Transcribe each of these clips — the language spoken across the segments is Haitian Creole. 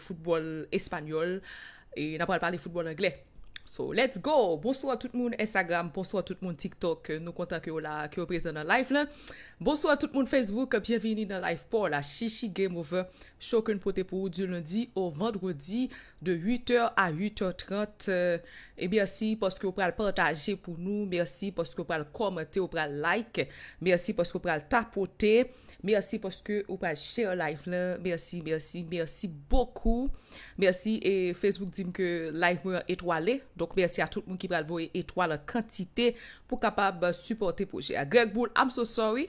Foutbol espanyol E napal pale foutbol engle So let's go! Bonso a tout moun Instagram, bonso a tout moun TikTok Nou konta ki yo prese nan live la Bonso a tout moun Facebook, bienveni nan live Por la Shishi Game Over Chokoun pote pou ou di londi ou vendredi De 8h a 8h30 E merci Poske yo pral partaje pou nou Merci poske yo pral komete, yo pral like Merci poske yo pral tapote Mersi poske ou pa share live la. Mersi, mersi, mersi bokou. Mersi e Facebook dim ke live mwen etwale. Donk mersi a tout moun ki pral vwe etwale kantite pou kapab supporte pouje. A Greg Bull, I'm so sorry.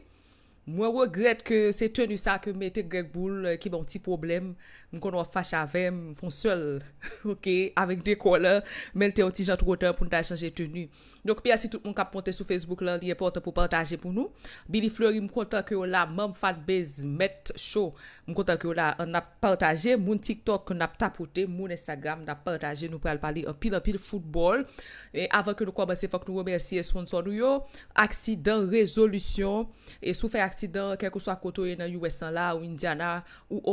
Mwen wogret ke se tenu sa ke mette Greg Bull ki euh, mwen bon ti problem. Mwen kon wap fache avè, mwen fon sol. Ok, avèk dekòlè. Mèl tè yon tijan trotè poun tè a chanjè tenu. Donk pi asitout mwen kap ponte sou Facebook lè, liye pote pou partajè pou nou. Billy Fleury mwen kontak yo la, mwen fad bez met chou. Mwen kontak yo la, mwen ap partajè. Mwen TikTok mwen ap tapote, mwen Instagram mwen ap partajè. Nou pral pali apil-apil futbol. E avèk yo nou kwa basè, fòk nou remersi esponsor nou yo. Aksidè, rezolusyon. E sou fè aksidè, kèk ou sa koto yon yon wè san la, ou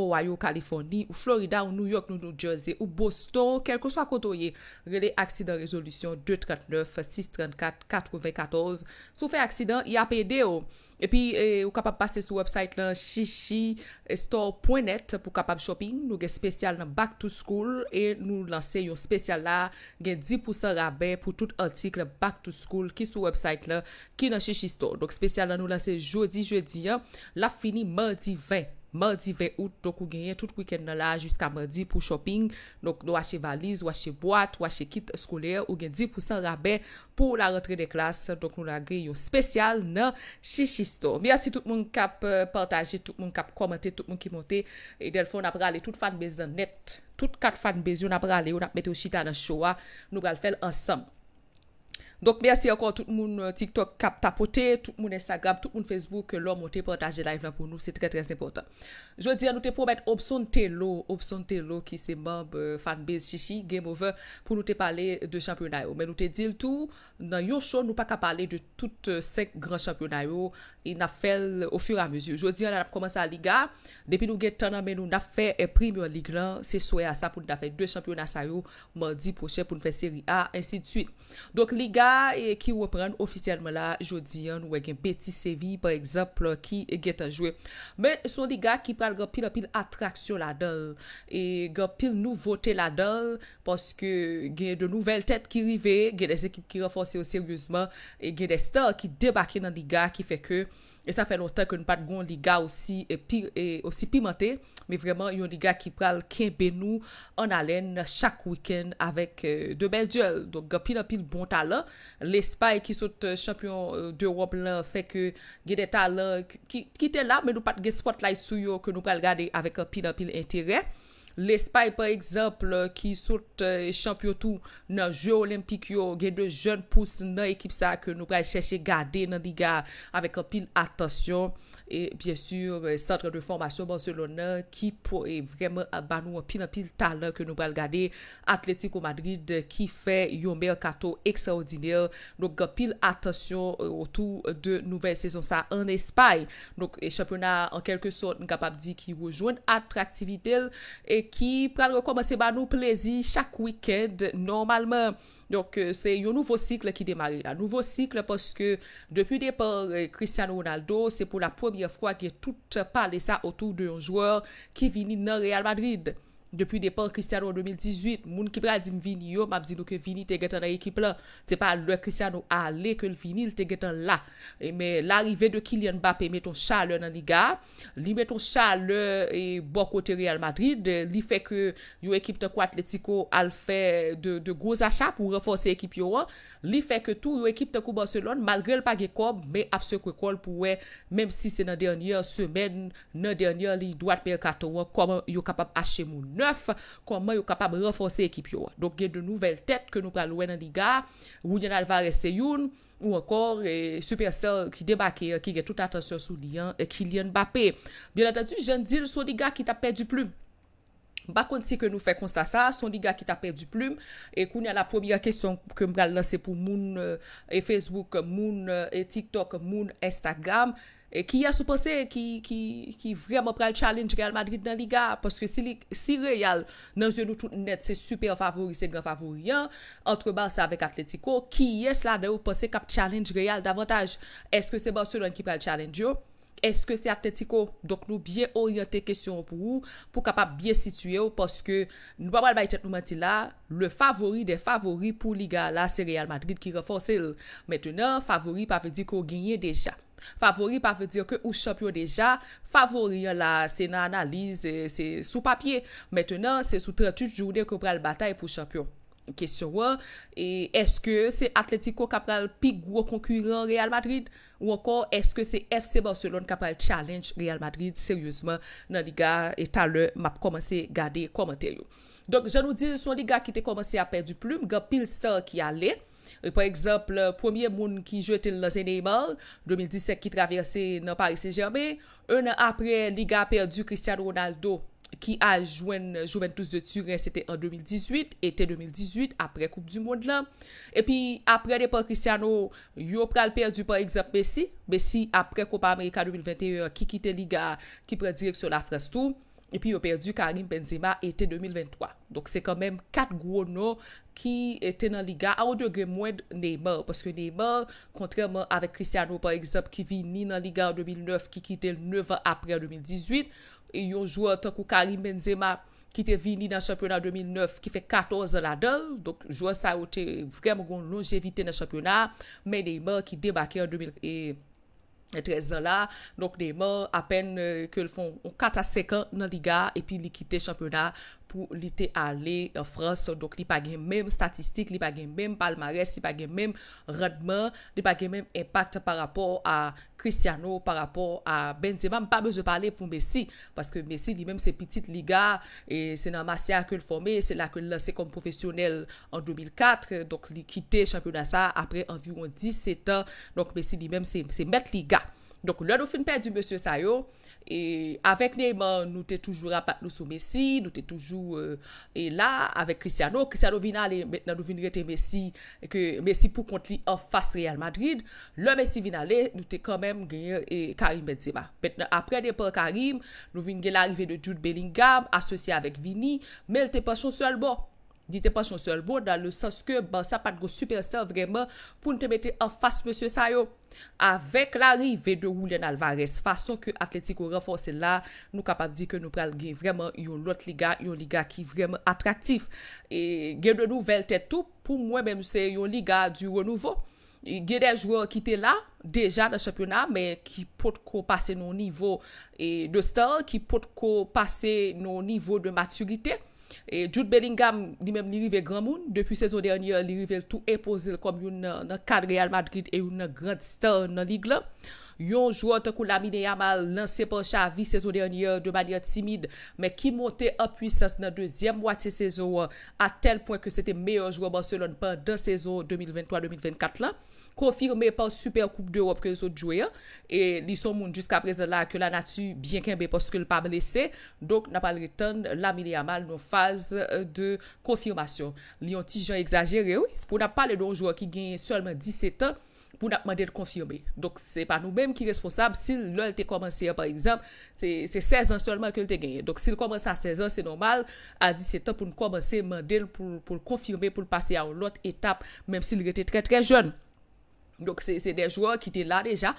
Ou Florida, ou New York, ou New Jersey, ou Boston, kel kon so akotoye. Relay aksidan rezolusyon 239-634-94. Sou fe aksidan, ya apede yo. Oh. Epi, eh, ou kapab pase sou website la chichi.store.net pou kapab shopping. Nou gen spesyal nan Back to School. E nou lanse yon spesyal la gen 10 poussar abe pou tout antik la Back to School ki sou website la ki nan chichi.store. Dok spesyal la nou lanse jodi-jodi ya. La fini mardi 20. Mardi 20 out, dok ou genye tout wikend nan la Juska mardi pou shopping Dok nou wache valiz, wache boat, wache kit Skouler, ou genye 10% rabe Pou la rentre de klas, dok nou la gre Yo spesyal nan Shishisto Miasi tout moun kap euh, partaje Tout moun kap komente, tout moun ki monte E delfo nap rale tout fanbezion net Tout kat fanbezion nap rale Ou nap mette yo shita nan showa, nou ral fel ansam Donk, mersi akon tout moun euh, TikTok kap tapote, tout moun Instagram, tout moun Facebook, euh, lò mwote partaj de live la pou nou, se tre trez nepotan. Jodi an nou te pou mèt OBSON TELO, OBSON TELO ki se mwab fanbez chichi, game over, pou nou te pale de champion ayo. Men nou te dil tou, nan yon chon nou pa ka pale de tout sek gran champion ayo, in a fel o fyr a mezu. Jodi an an ap komanse a Liga, depi nou gen tanan men nou na fe e primyon Liga lan, se souye a sa pou nou na fe de champion asayou, mandi proche pou nou fe seri A, ensi de suite. Donk Liga, ki wopren ofisyalman la jodi an wè gen Petit Seville par ekseple ki gen tanjwe. Men son li ga ki pral gwa pil atraksyon la dal e gwa pil nouvote la dal paske gen de nouvel tèt ki rive gen de zekip ki reforse yo seryouzman e gen de star ki debake nan li ga ki feke yo E sa fè nou tè kè nou pat goun liga osi pimentè, mè vreman yon liga ki pral ken benou an alèn chak wikèn avèk euh, dè bel djwel. Donk gè pil an pil bon talè. Lè spa e ki sot euh, champion dè Europe lè fè kè gè deta lè ki tè la, mè nou pat gè spotlight sou yo kè nou pral gade avèk pil an pil intiret. Lè spay pè ekzèple ki soute euh, chanpiyotou nan je olimpik yo, gen de jen pous nan ekip sa ke nou prel chèche gade nan diga avèk apil atasyon. Et bien sur, euh, centre de formation Barcelona ki pou e vremen banou pilan pil talan ke nou pral gade atletik ou Madrid ki fe yon merkato ekstraordiner. Nou kapil atasyon ou euh, tou de nouven sezon sa an espay. Nouk e chanpouna an kelke son nga pabdi ki wou joun atraktividel e ki pral rekomasi banou plezi chak wikend normalman. Donk se yo nouvo sikl ki demari la. Nouvo sikl poske depi depor Cristiano Ronaldo se pou la pwemye fwa ki tout pale sa otou de yon jouor ki vini na Real Madrid. Depi depan Cristiano 2018 Moun ki pradzim vini yo Mabzi nou ke vini te getan na ekip la Se pa lè Cristiano a lè ke l vini L te getan la E me l'arive de Kylian Mbappe Meton chale nan liga Li meton chale e boko teri al Madrid Li fe ke yo ekip ta kwa atletiko Al fe de goza cha Pou reforse ekip yo an Li fe ke tou yo ekip ta kwa Barcelona Malgrè l pa ge kom Me apse kwe kol pou we Mem si se nan dernyan semen Nan dernyan li doat pe kato wan Koman yo kapap ache moun Koman yo kapab reforse ekip yo Dok gen de nouvel tet ke nou pralouen an diga Rounyen Alvar e Seyun Ou ankor eh, Superstar ki debake Ki eh, gen tout atensyon sou liyan eh, Kilian Bappe Bien atensyon jen dir son diga ki tapè du ploum Bakon si ke nou fè konsta sa Son diga ki tapè du ploum E koun ya la pwobiga kesyon ke mgal lansè pou moun E Facebook moun E TikTok moun Instagram moun Ki yè sou ponsè ki vreman pral challenge Real Madrid nan liga? Poske si Real nan zyon nou tout net se super favori, se gran favori yon, antreman sa vek Atletico, ki yè slan nou ponsè kap challenge Real davantage? Eske seman se lan ki pral challenge yon? Eske se Atletico? Dok nou byen oryate kesyon pou ou, pou kapap byen situyen ou, poske nou pa mal bay chet nou menti la, le favori de favori pou liga la se Real Madrid ki refonsè l. Mètè nan, favori pa ve di ko genye deja. Favori pa ve dire ke ou champion deja, favori euh, la, se nan analize, euh, se sou papye. Metenan, se sou 38 jounen ke pral batay pou champion. Kesyon wè, eske se Atletico kap pral pig ou konkuren Real Madrid? Ou ankon, eske se FC Barcelona kap pral challenge Real Madrid? Seryozman, nan li ga etalè, map komanse gade komentaryou. Donk, jan nou di son li ga ki te komanse a perdi ploum, gen pil star ki alek. Euh, par ekseple, euh, pwemye moun ki jwete la Zeneyman, 2017 ki travese nan Paris Saint-Germain. Un an apre Liga perdu Cristiano Ronaldo ki al jwen Juventus de Turin, cete an 2018, ete 2018 apre Koupe du Monde la. E pi apre depo Cristiano, yo pral perdu par ekseple Messi, Messi apre Koupe Amerika 2021 ki kite Liga ki pradirek so la Frestoum. E pi yo perdi Karim Benzema ete 2023. Dok se kamem 4 gwo nou ki ete nan liga a ou de gre mwen Neymar. Paske Neymar kontreman avek Cristiano par eksep ki vi ni nan liga 2009 ki kite 9 apre 2018. E yon jwa takou Karim Benzema ki te vi ni nan championat 2009 ki fe 14 lade. Dok jwa sa ou te vremen goun longevite nan championat. Men Neymar ki debake en 2018. 13 an euh, la, donk de man apen ke l fon 4 a 5 an nan liga, epi likite championat, pou li te ale en Frans, dok li pa gen men statistik, li pa gen men palmarès, li pa gen men radman, li pa gen men impact par rapport a Cristiano, par rapport a Benzema, m pa bezo parle pou Messi, paske Messi li men se pitit liga, se nan masya akil fome, se la akil la se kon profesyonel en 2004, dok li kite championna sa apre environ 17 ans, dok Messi li men se met liga. Donk lè nou fin pe di M. Sayo, e, avèk neyman nou te toujou rapat nou sou Messi, nou te toujou e la avèk Cristiano. Cristiano vin ale, mètena nou vin rete Messi pou kontli of face Real Madrid. Lè Messi vin ale, nou te konmèm genye e, Karim Benzema. Mètena apre neyman Karim, nou vin genye l'arive de Jude Bellingham asosye avèk Vini, mèl te pas son solbo. Ni te pas yon solbo, dan le sens ke ba sa pat go superstel vremen pou nte mette an fas monsen sayo. Avek la rive de Julian Alvarez, fason ke atletik ou renfonse la, nou kapap di ke nou pral gen vremen yon lot liga, yon liga ki vremen atraktif. Gen de nou velte tout, pou mwen menm se yon liga du renouveau. Gen de joueur ki te la, deja nan championat, men ki pot ko pase yon nivou de star, ki pot ko pase yon nivou de maturitek, E Jout Bellingham li mem li rive gramoun, depi sezon dernyer li rive tout eposil kom yon na kad Real Madrid e yon na grad star nan lig la. Yon jouan te kou Lamine Yamal lanse pencha vi sezon dernyer de banyan timid, me ki monte apwisans nan dezyen mwati sezon a tel pwen ke se te meyo jouan Barcelona nan sezon 2023-2024 la. konfirme pa w super koupe d'Europe ke sou djouye. E li son moun jusqu aprezen la ke la natu byen kenbe paske l pa mlese. Donk na pal reten la mili amal nou faze de konfirmasyon. Li yon ti jan exagere, oui. Pou na pal le donjouan ki genye solman 17 an pou na mande l konfirme. Donk se pa nou menm ki responsab si l l te komanse ya par exemple se 16 an solman ke l te genye. Donk se l komanse a 16 an se normal a 17 an pou n komanse mande l pou l konfirme pou l pase ya ou lot etap menm si l rete tre tre joun. donk se de jwa ki te la deja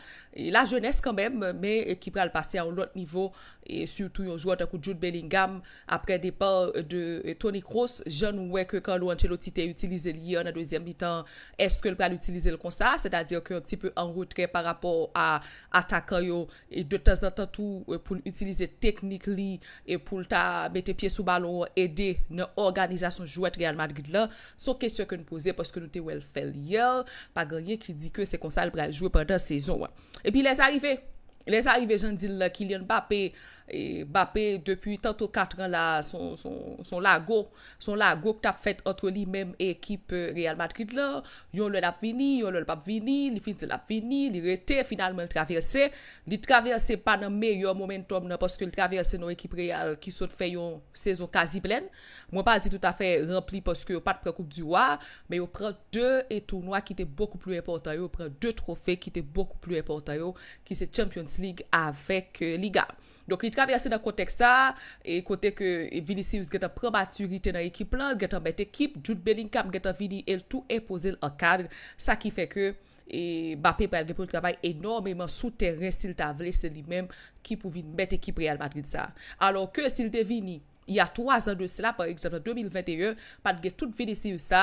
la jones kanmem me ki pral pase an lout nivou e sutou yon jwa takou jout bellingam apre depa de Tony Kroos joun wè ke kan lou anche lo ti te utilize li an a deuxième mi tan eske l pral utilize l konsa se da diyo ki an ti peu an route ke par rapport a takan yo e de tazan tan tou euh, pou l utilize teknik li e pou l ta mette pie sou balon ede nan organizasyon jwet realman gid lan sou kesyon ke nou pose paske nou te wel fel yel pa ganyen ki di kwen se konsal pral jwou pral sezon wè. E pi lè se arrive, lè se arrive jen di lè Kylian Mbappé, E BAPE depi tanto 4 an la son lago Son lago ki ta fèt entre li men ekip Real Madrid la Yon lèl ap vini, yon lèl pap vini, li filz lèl ap vini, li rete finalmente traverse Li traverse pa nan meyo momentum la Paske li traverse nou ekip Real ki sot fè yon sezon kazi blen Mwen pa di tout a fè rempli paske yo pat prekup diwa Me yo pren 2 etounwa ki te boku plu epa Ontario Yo pren 2 trofè ki te boku plu epa Ontario Ki se Champions League avèk euh, Liga Donk li travese nan kotek sa, kotek Vinicius geta prematurite nan ekip lan, geta met ekip, Jude Bellingkamp geta vini el tou epose l akad, sa ki feke ba pepe el gepo l travay enomeman sou terren stil ta vle, se li menm ki pou vin met ekip Real Madrid sa. Alon ke stil de vini? I a 3 an de sè la, par exemple, en 2021, pat gen tout vide si ou sa,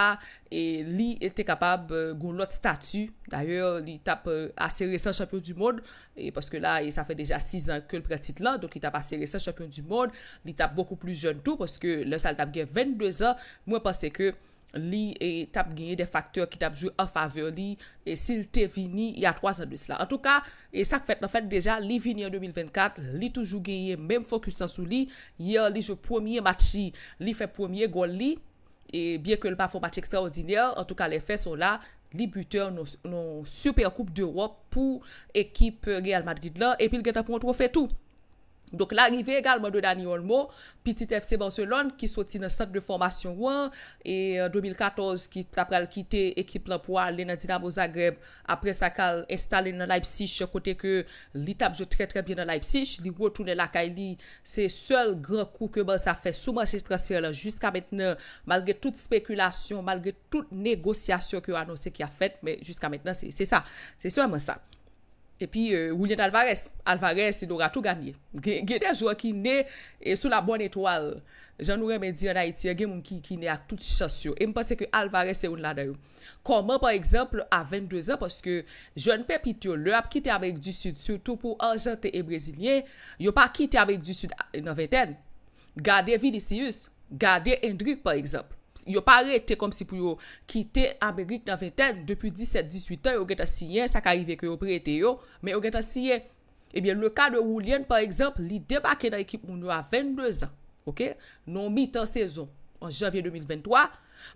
li ete kapab euh, goun lot statu. D'ayor, li tap euh, ase resen champion du moun, e paske la, e sa fè deja 6 an ke l'pratit lan, donc li tap ase resen champion du moun, li tap beaucoup plus jeune tou, paske le sal tap gen 22 an, mwen pase ke... Li e, tap genye de faktor ki tap jou en fave li E sil te vini, ya 3 an de slan En tout ka, e sak fèt, nan fèt deja Li vini en 2024, li toujou genye Mem fokusan sou li Yer li jou premier matri Li fè premier gol li E byè ke l pa fò matri ekstraordinèr En tout ka, le fè son la Li butè an nou super koup d'Europe Pou ekip Real Madrid la E pil genye ta pou an tro fè tou Donk l'arive egal mwen do dani yon moun, pitit FC Barcelona ki soti nan sent de formasyon wan, e 2014 ki tapral kite ekip l'ampoua lè nan Dinamo Zagreb, apre sa kal estalè nan Leipzig, kote ke li tapjou tre tre bie nan Leipzig, li wotounen lakay li, se sol gran kou ke mwen sa fè souman se trasyon la, jiska mètnen, malge tout spekulasyon, malge tout negosyasyon ke anonsè ki a fèt, mè jiska mètnen, se sa, se so mè sa. Epi, William euh, Alvarez, Alvarez nou ra tou ganyen. Gede jou an ki ne sou la bon etoal. Jan nou reme di an Haitien, gen moun ki ne ak tout chasyon. E mpense ke Alvarez se un la dayon. Koman, par eksemple, a 22 an, poske, joun pe pit yo lop, kite avèk du sud, soutou pou an jante e Brezilyen, yo pa kite avèk du sud 90en. Euh, gade Vinicius, gade Hendrik, par eksemple. Yo pa rete kom si pou yo kite Amerik na ve ten Depi 17-18 an yo geta siyen Sa ka rive ki yo prete yo Me yo geta siyen eh Ebyen le ka de Wou Lien par eksemp Li debake nan ekip moun yo a 22 an Non mi tan sezon An janvye 2023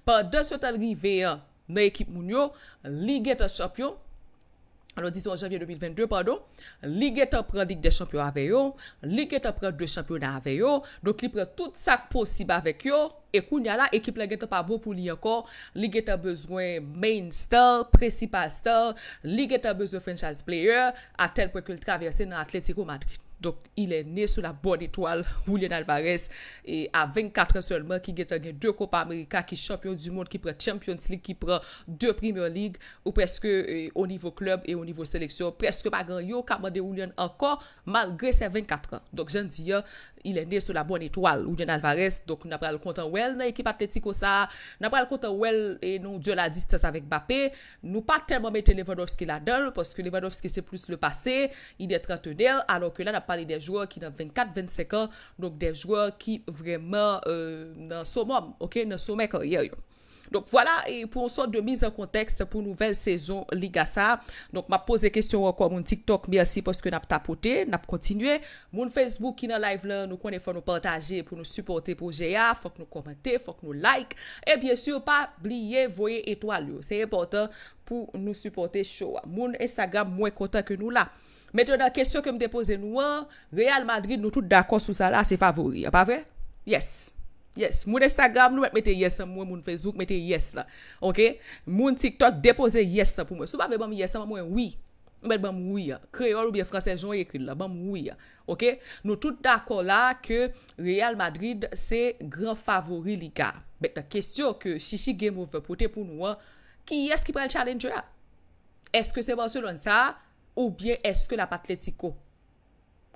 Par de sotan rive ya nan ekip moun yo Li geta chopyon anon 10 janvye 2022, pardon, li geta pre dik de chanpyon ave yo, li geta pre de chanpyon ave yo, donk li pre tout sak posib ave yo, e kou nya la, ekip la geta pa bo pou li anko, li geta bezwen main star, pre sipal star, li geta bezwen franchise player, atel pou ekil travese nan Atletico Madrid. Dok il e ne sou la bon etoal Woulyan Alvarez e a 24 an solman ki geta gen 2 kopa Amerika ki champion du monde ki pre champion's league ki pre 2 premier league ou preske o euh, nivou klub e o nivou seleksyon preske pa gen yo kamande Woulyan anko malgre se 24 an. Dok jen di ya euh, ilè nè sou la bon etoal, ou jè nan Alvarez, donk nan pral kontan wel nan ekip atletik ou sa, nan pral kontan wel, e nou djè la distans avèk Bappé, nou pa tè mò mètè Levanovske la dèl, pòske Levanovske se plus le pase, ilè trè tè dèl, alòkè la nan pralè dè jouè ki nan 24-25 an, donk dè jouè ki vremen nan sou mom, ok, nan sou mè karyè yon. Donk wala, pou an son de miz an kontekst pou nouvel sezon ligasa. Donk ma pose kestyon wakwa moun TikTok. Merci poske nap tapote, nap kontinue. Moun Facebook ki nan live la, nou konen fwa nou partaje pou nou supporte pou G.A. Fwa k nou komente, fwa k nou like. E byensur pa, blye, voye, etwa liyo. Seye portan pou nou supporte showa. Moun Instagram mwen kontan ke nou la. Meton nan kestyon ke m depose nou an, Real Madrid nou tout d'akon sou sa la, se favori, a pa vre? Yes. Yes, moun Instagram nou bet mette yes an mwen, moun Facebook mette yes la. Ok, moun TikTok depose yes an pou mwen. Sou ba ve bame yes an, mwen mwen oui. Mwen bet bame oui ya. Kreyol ou bie fransej jan yekri la, bame oui ya. Ok, nou tout d'akon la ke Real Madrid se gran favori li ka. Bek ta kestyon ke Shishi Game Over pote pou mwen, ki yes ki prel challenger ya? Eske se ban se lan sa, ou bie eske la patleti ko?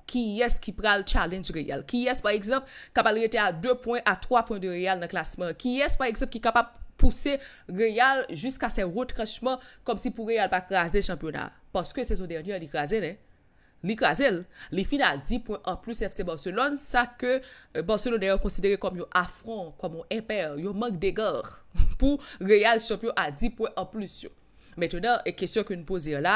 Ki yes ki pral challenge real, ki yes par eksept kapal rete a 2 point a 3 point de real nan klasman, ki yes par eksept ki kapal pousse real jiska se route kreshman kom si pou real pa kras de championat. Poske sezon dernyan li krasen, li krasen li final 10 point en plus FC Barcelon, sa ke euh, Barcelon deyon konsidere kom yo afron, kom yo imper, yo mank degar pou real champion a 10 point en plus yo. Mètènen, e kesyon ki nou pozè yo la,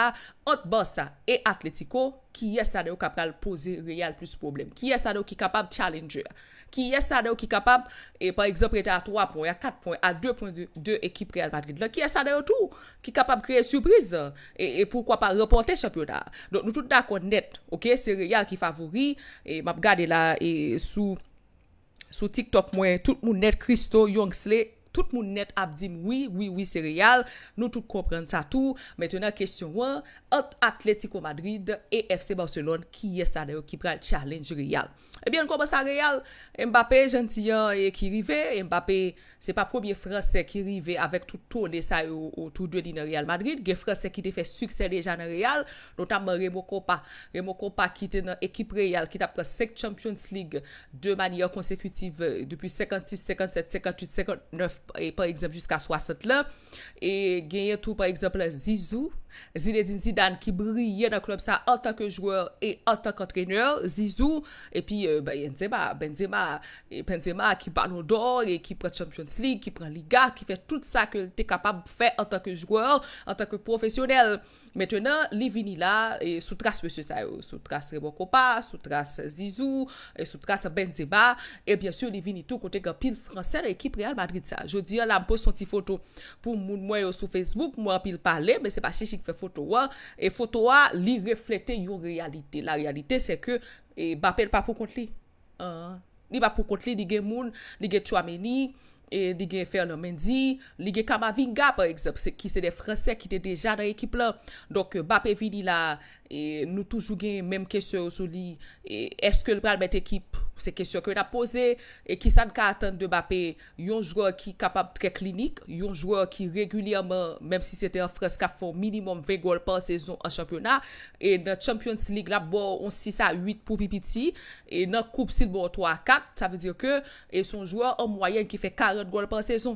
ont bò sa, e atletiko, ki yè sanè yo kapal pozè real plus problem. Ki yè sanè yo ki kapal challenger. Ki yè sanè yo ki kapal, e par exemple, etè a 3 pon, a 4 pon, a 2 pon, 2 ekip real Madrid. Ki yè sanè yo tou, ki kapal kreye surprise. E poukwa pa, reportè championa. Don nou tout akon net, ok? Se real ki favori, e map gade la, sou TikTok mwen, tout moun net, Kristo, Youngsley, Tout moun net ap di m wii, wii wii se real, nou tout kompren sa tou. Metenè kèsyon wè, atletiko Madrid e FC Barcelon ki ye sanè wè ki pran challenge real. E eh bè an kompè sa real, Mbappé jantiyan e ki rive, Mbappé se pa pwobye fransè ki rive avèk toutou de sa ou toutou di nan real Madrid. Ge fransè ki te fè suksè de janan real, notam mwen Remo Kopa. Remo Kopa ki te nan ekip real ki ta pran sek Champions League de manye konsekwitiv depi 56, 57, 58, 59. Par eksemp, jiska 60 la E genye tou, par eksemp, la Zizou Zinezine Zidane ki brie Yen a klop sa an tak ke jwor E an tak kontreneur, Zizou E pi, euh, ben Zema Ben Zema ki ban ou dor E ki pre champion's league, ki pre Liga Ki fe tout sa ke te kapab fe an tak ke jwor An tak ke profesyonel Mètènen, li vini la, e, sou trase M. Sayo, sou trase Rebo Kopa, sou trase Zizou, e, sou trase Ben Zeba, e byansur, li vini tou kontèk an pil fransèl ekip Real Madrid sa. Je diyan, la mpo son ti foto pou moun mwen yo sou Facebook, mwen an pil pale, mwen se pa chè chèk fè foto wa, e foto wa, li reflete yon realite. La realite, se ke, e bapèl pa pou kont li. Li ba pou kont li, li gen moun, li gen Chouameni, e ligye fè an lò mèndi, ligye kama vingap, eksep, ki se de fransè ki te deja nan ekip lò. Donk, euh, bapè vini la... E nou tou jougen menm kesyon sou li e eske l pral met ekip se kesyon ke la pose e ki san ka atan de bap e yon jwa ki kapap tre klinik yon jwa ki regulyaman menm si se te a freska fon minimum 20 gol par sezon an championa e nan champion si lig la bo an 6 a 8 pou pipiti e nan koup sil bo 3 a 4 sa ve dir ke e son jwa an mwayen ki fe 40 gol par sezon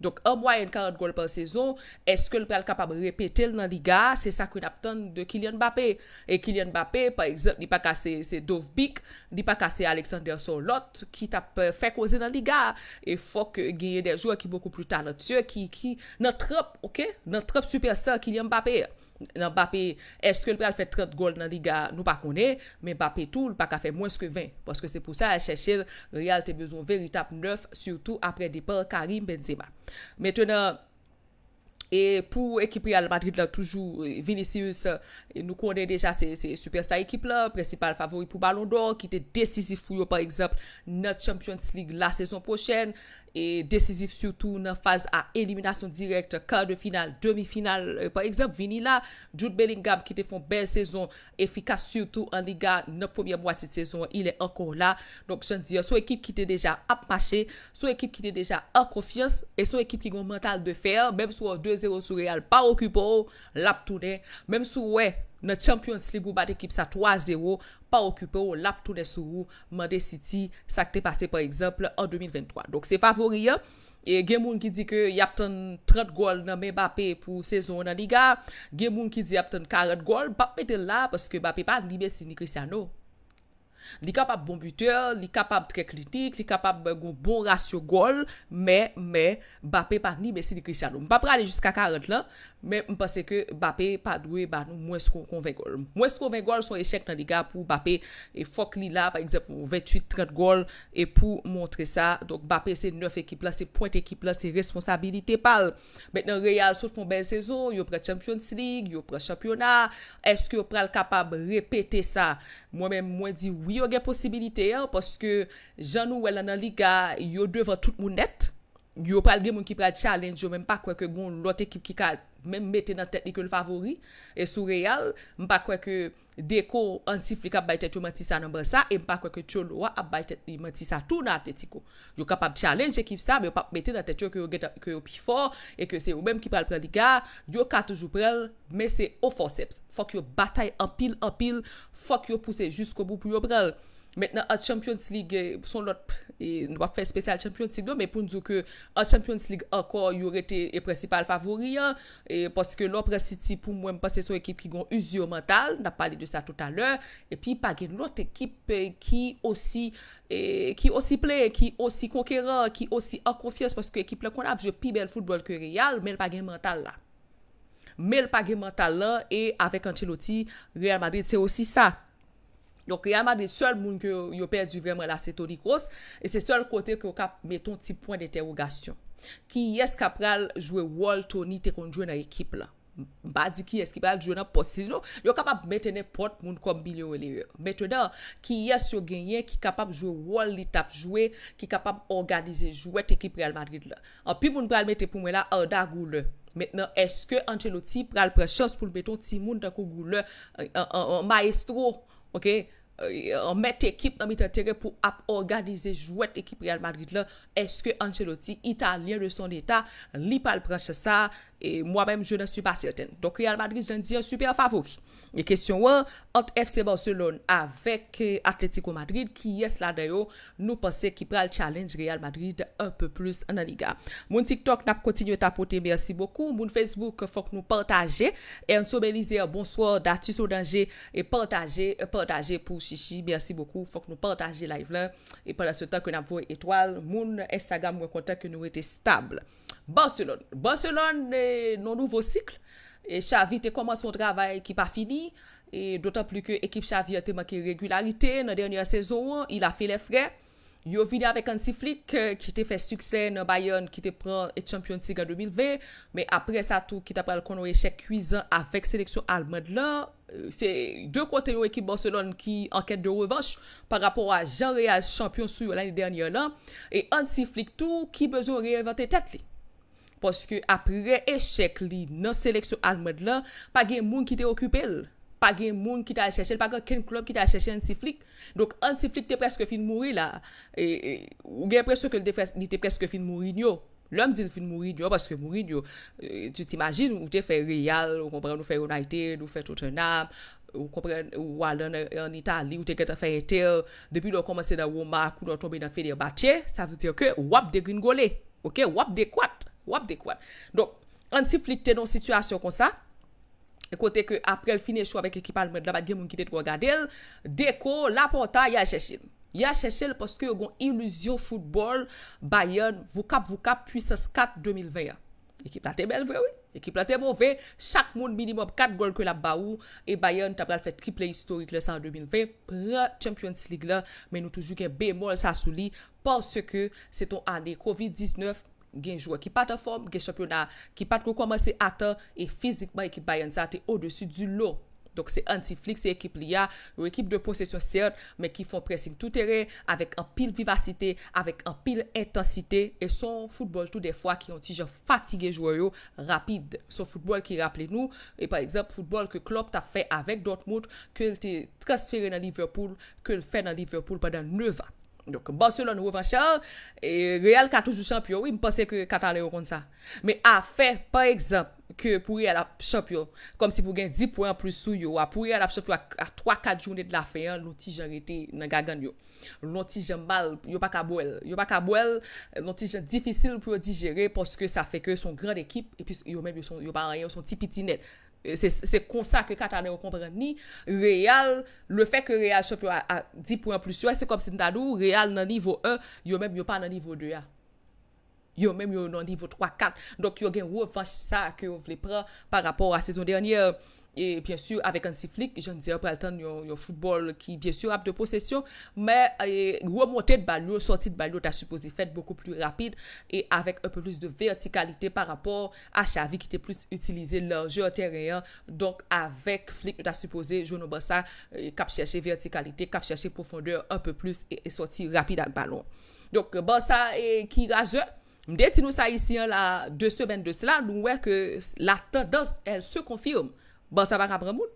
Donk an mwayen 40 gol per sezon, eske l pral kapab repete l nan diga, se sa kwen ap tan de Kylian Mbappé. E Kylian Mbappé, par exemple, ni pa kase Dov Bik, ni pa kase Alexander Solot, ki tap fèk wazè nan diga. E fòk genye derjou a ki mwokou plu talentye, ki nan trap, ok, nan trap superstar Kylian Mbappé a. nan pape, eske l pral fè 30 gol nan liga nou pa konè, men pape tout l pa ka fè mwens ke 20, pwoske se pou sa e chèchèl realte bezon veritap 9, surtout apre depor Karim Benzema. Mètè nan, e pou ekipri al Madrid la toujou, Vinicius nou konè deja se superstar ekip la, precipal favori pou Ballon d'Or, ki te desisif pou yo par eksept, net Champions League la sezon pochèn, E desisif sutou nan faz a eliminasyon direkte, kar de final, demi final. Euh, par eksemp, vini la, Jude Bellingham ki te fon bel sezon, efikas sutou an liga nan premier mwati de sezon, il e ankon la. Donk jen diyo, sou ekip ki te deja ap pache, sou ekip ki te deja an konfiyans, e sou ekip ki gwen mental de fer, mem sou 2-0 sou real, pa okupo, lap toune, mem sou wey. na Champions League ou bat ekip sa 3-0 pa okype ou lap tou nesou Modest City sakte pase par ekseple an 2023. Dok se favori ya. Gen moun ki di ke yapten 30 gol nan men bape pou sezon nan liga. Gen moun ki di yapten 40 gol pap metel la paske bape pa ni besi ni Cristiano. Li kapab bon buteur, li kapab tre kritik, li kapab bon rasyon gol, me, me, BAPE pat ni, me si di Christiano. M'papre ale jiska 40 lan, me m'pase ke BAPE pat dwe ban mwen skon 20 gol. Mwen skon 20 gol son echek nan li ga pou BAPE, e fok li la, par exemple, 28-30 gol, e pou montre sa, donc BAPE se 9 ekip la, se point ekip la, se responsabilite pal. Mwen nan Real sa foun ben sezon, yo pre Champions League, yo pre Championat, eske yo pral kapab repete sa? Mwen men mwen di wiyo gen posibilite yo poske jan nou wè lanan li ga yo deva tout moun net. Yo pal gen moun ki pral challenge yo men mpa kwe ke goun lot ekip ki ka men mette nan teknikol favori e sou real. Mpa kwe ke deko ansif li kap bay tetyo matisa nombra sa, e mpa kwek yo chon lowa ap bay tetyo matisa tou nan atletiko. Yo kap ap challenge ekif sa, me yo pap meti nan tetyo kwe yo pi for, e kwe se yo menm ki pral praliga, yo katoujou prel, me se o forceps. Fok yo batay anpil anpil, fok yo puse jiskobou pou yo prel. Mètnen, at Champions League, son lot, nou ap fè spesyal Champions League nou, mè pou nou djou ke at Champions League anko yor ete e precipal favori an, poske lò presiti pou mwen mpase sou ekip ki gon uzyo mental, nan pali de sa tout alè, epi pagè nou lot ekip ki osi play, ki osi konkèran, ki osi ankonfyes, poske ekip lè kon ap jò pi bel foudbol ke Real, mè l'pagè mental la. Mè l'pagè mental la, e avèk anche loti, Real Madrid se osi sa. Donk reyaman de sol moun ki yo perdi vreman la se toni kos. E se sol kote ki yo kap meton ti point de terogasyon. Ki yes kap pral jwe world tour ni te konjwe nan ekip la. Badi ki yes ki pral jwena posizyon. Yo kapap metene pot moun konbilyon weleye. Metenan ki yes yo genyen ki kapap jwe world litape jwe. Ki kapap organize jwete ekip real Madrid la. Anpi moun pral meten pou mwen la an da goule. Metenan eske an teno ti pral prechans pou lbeton ti moun tako goule. An maestro joule. Ok, euh, met ekip nan mita tere pou ap organize jwet ekip Real Madrid la, eske Ancelotti ita liye re son etat, li pal preche sa sa, Et moi-même, je ne suis pas certaine. Donc, Real Madrid, j'en dis un super favori. Et question 1, entre FC Barcelone avec euh, Atletico Madrid, qui est là-dedans, nous pensez qu'il prend le challenge Real Madrid un peu plus en Liga. Moun TikTok, nap continue tapote, merci beaucoup. Moun Facebook, faut que nous partagez. Et en sommet lisez un bonsoir, datus au danger, et partagez, et euh, partagez pour Chichi. Merci beaucoup, faut que nous partagez live-là. Et pendant ce temps que n'avons étoile, moun Instagram, moun content que nous étions stables. Barcelon. Barcelon nou nouvo sikl. Xavi te koman son travay ki pa fini. Doutan pli ke ekip Xavi te maki regularite nan dernyan sezon il a fe le fre. Yo vini avek Ansi Flik ki euh, te fe suksen bayon ki te pran et champion sigan 2020. Me apre sa tou ki te pran kono echek 8 an avek seleksyon alman la. Euh, Se de konten yo ekip Barcelon ki anken de revanche pa rapon a jan reaj champion sou lany dernyan la. E Ansi Flik tou ki bezon reinventer teklik. Poske apre eshek li nan seleksyon almed lan, pa gen moun ki te okupe el. Pa gen moun ki ta eshek el, pa gen ken klop ki ta eshek en siflik. Dok en siflik te preske fin mouri la. E, e, ou gen preske ki ni te preske fin mouri nyo. Lèm di fin mouri nyo, paske mouri nyo. E, tu t'imagine ou te fe real, ou kompren ou fe yon aite, ou fe toutenam. Ou kompren ou alen an ita li, ou te ket a fe etel. Depi nou komanse nan woma, kou nou tombe nan fe de batye, sa vantir ke wap de grin gole, wap de kwat. Wap dekouan. Don, an si flik tenon situasyon kon sa. Ekote ke apre el finè chou avèk ekipal mèd la bat gen moun kitèt kwa gade el. Dekou, la pota, ya chèchèl. Ya chèchèl poske yo gon ilusyon foudbol bayan voukap voukap puissas 4 2021. Ekip la te bel vè wè. Ekip la te mouve. Bon Chak moun minimum 4 gol kwen la ba ou. E bayan tap la fè triple historik le san 2020. Prat champion si lig la. Men nou toujou gen bemol sa souli. Porsè ke se ton anè COVID-19 Genjwa ki pat a form, genjwa ki pat kou komanse ata, e fizikman ekip bayan sa te o desu du lo. Dok se anti-flik se ekip li ya, ou ekip de posesyon cert, men ki fon pressing toutere, avek an pil vivacite, avek an pil intensite, e son futbol tout de fwa ki an ti je fatige jou yo rapide. Son futbol ki rappele nou, e par exemple futbol ke klop ta fe avèk dot mout, ke el te transfere nan Liverpool, ke el fe nan Liverpool padan 9 ap. Bon se yo nan wavansha, real katouj ou champ yo, wim pase ke kata le yo kont sa. Me a fe, par ekzamp, ke pouye alap champ yo, kom si pou gen 10 pwen plus sou yo, a pouye alap champ yo a 3-4 jounet la feyan, nou ti jen rete nan gagan yo. Nou ti jen mal, yo pa kabouel. Yo pa kabouel, nou ti jen difisil pou yo digere, poske sa fe ke son grand ekip, yo pa anye ou son tipi tinet. Se konsa ke kat ane yo kompre ni, real, le fek real chok yo a 10 pwen plus yo, se kom se nan nou, real nan nivou 1, yo menm yo pa nan nivou 2 ya. Yo menm yo nan nivou 3, 4, donk yo gen wou fach sa ke yo vle pra par rapport a sezon denye yo. E bien sur, avèk an si flik, jen diè pral tan yon football ki bien sur ap de posesyon, mè yon euh, remote de balon, sorti de balon, ta suposi fèd beaucoup plus rapide et avèk un peu plus de vertikalite par rapport a chavi ki te plus utilize lorje teryen. Donk avèk flik, ta suposi, jounou bansa kap euh, chèche vertikalite, kap chèche profondeur un peu plus et sorti rapide ak balon. Donk euh, bansa ki raje, mdè ti nou sa yisi an la 2 semen de cela, nou mwèk la tendans el se konfirm. Bansa baka bramoun?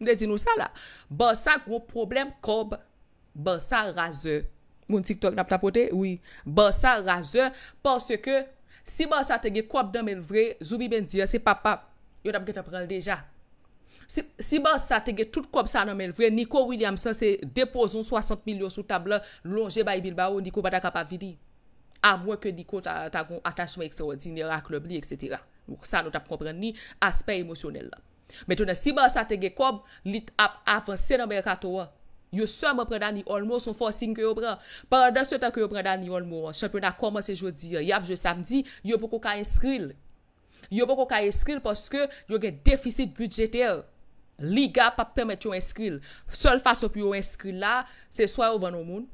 Ne di nou sa la? Bansa gwo problem kob, bansa raze. Moun TikTok nap tapote? Oui. Bansa raze, porske si bansa tege kob nan men vre, zubi ben diya, se papa, yo tap ge tap pran deja. Si bansa tege tout kob sa nan men vre, Niko Williamson se depozon 60 milyon sou tabla, longe ba e bilba ou, Niko batak ap avili. A mwen ke Niko tagon atachman ekstraordinera, a klub li, etc. Mwok sa nou tap pran ni, asper emosyonel la. Metonè, si ba sa tege kob, lit ap avanse nan mè kato wè. Yo sa mè pren dan ni Olmo, son fòsing kè yo pren. Paran dan se ta kè yo pren dan ni Olmo, chanpè nan kòman se jò di. Yap, jò samdi, yo pou kò ka inskril. Yo pou kò ka inskril pòske yo gen defisit budjetèr. Liga pa pèmètyo inskril. Sol fòsop yo inskril la, se swa yo vè nou moun.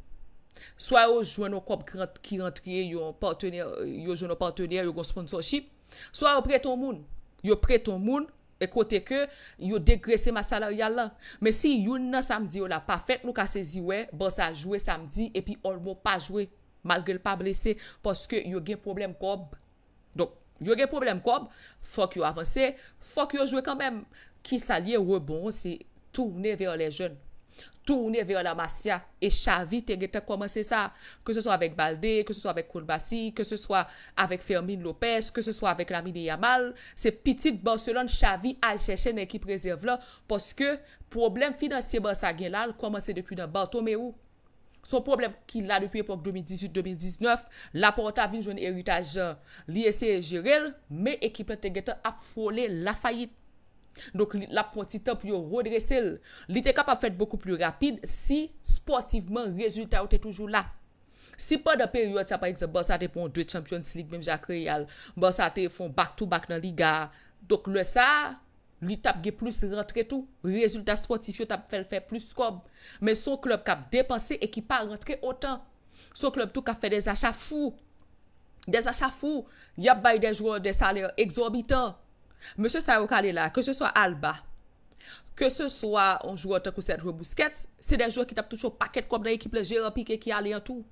Swa yo jwè nou kob ki rentriye, yo jwè nou partenèr, yo gò sponsorchip. Swa yo prè ton moun. Yo prè ton moun. Ekote ke yo degrese ma salaryal la Men si yon nan samdi yo la Pa fet nou ka seziwe Bon sa jwe samdi Epi on mou pa jwe Malge l pa blese Poske yo gen problem kob Donk yo gen problem kob Fok yo avanse Fok yo jwe kanmem Ki sa liye ou e bon Se tourne veyo le jen Tourne veyo la masya e chavi tengete komanse sa Ke se so avèk Balde, ke se so avèk Koulbassi, ke se so avèk Fermin Lopez, ke se so avèk Lamine Yamal Se pitit borselan chavi al chèche nan ekip rezerv la Poske problem finanseman sa gen lal komanse depi nan banto me ou So problem ki la depi epok 2018-2019 La porta vin joun eritage, euh, li ese jirel Me ekip tengete ap folè la fayit Donk li la ponti tap yo rodre sel. Li te kap ap fet beaucoup plus rapide si sportiveman rezultat yo te toujou la. Si pa de periode sa pa ekse bosa te pon 2 champion slik menm jak kreyal. Bosa te fon bak tou bak nan ligar. Donk le sa, li tap ge plus rentre tou. Rezultat sportif yo tap fel fe plus skob. Men son klop kap depanse ekipa rentre otan. Son klop tou kap fe dezachafou. Dezachafou. Yap bay de jwo de saler exorbitant. Mèche sa yo kalè la, ke se swa alba, ke se swa anjou an takou sèdre mbouskèt, se dè jou an ki tap touchou pakèt kom nan ekiple jèropikè ki alè an tou.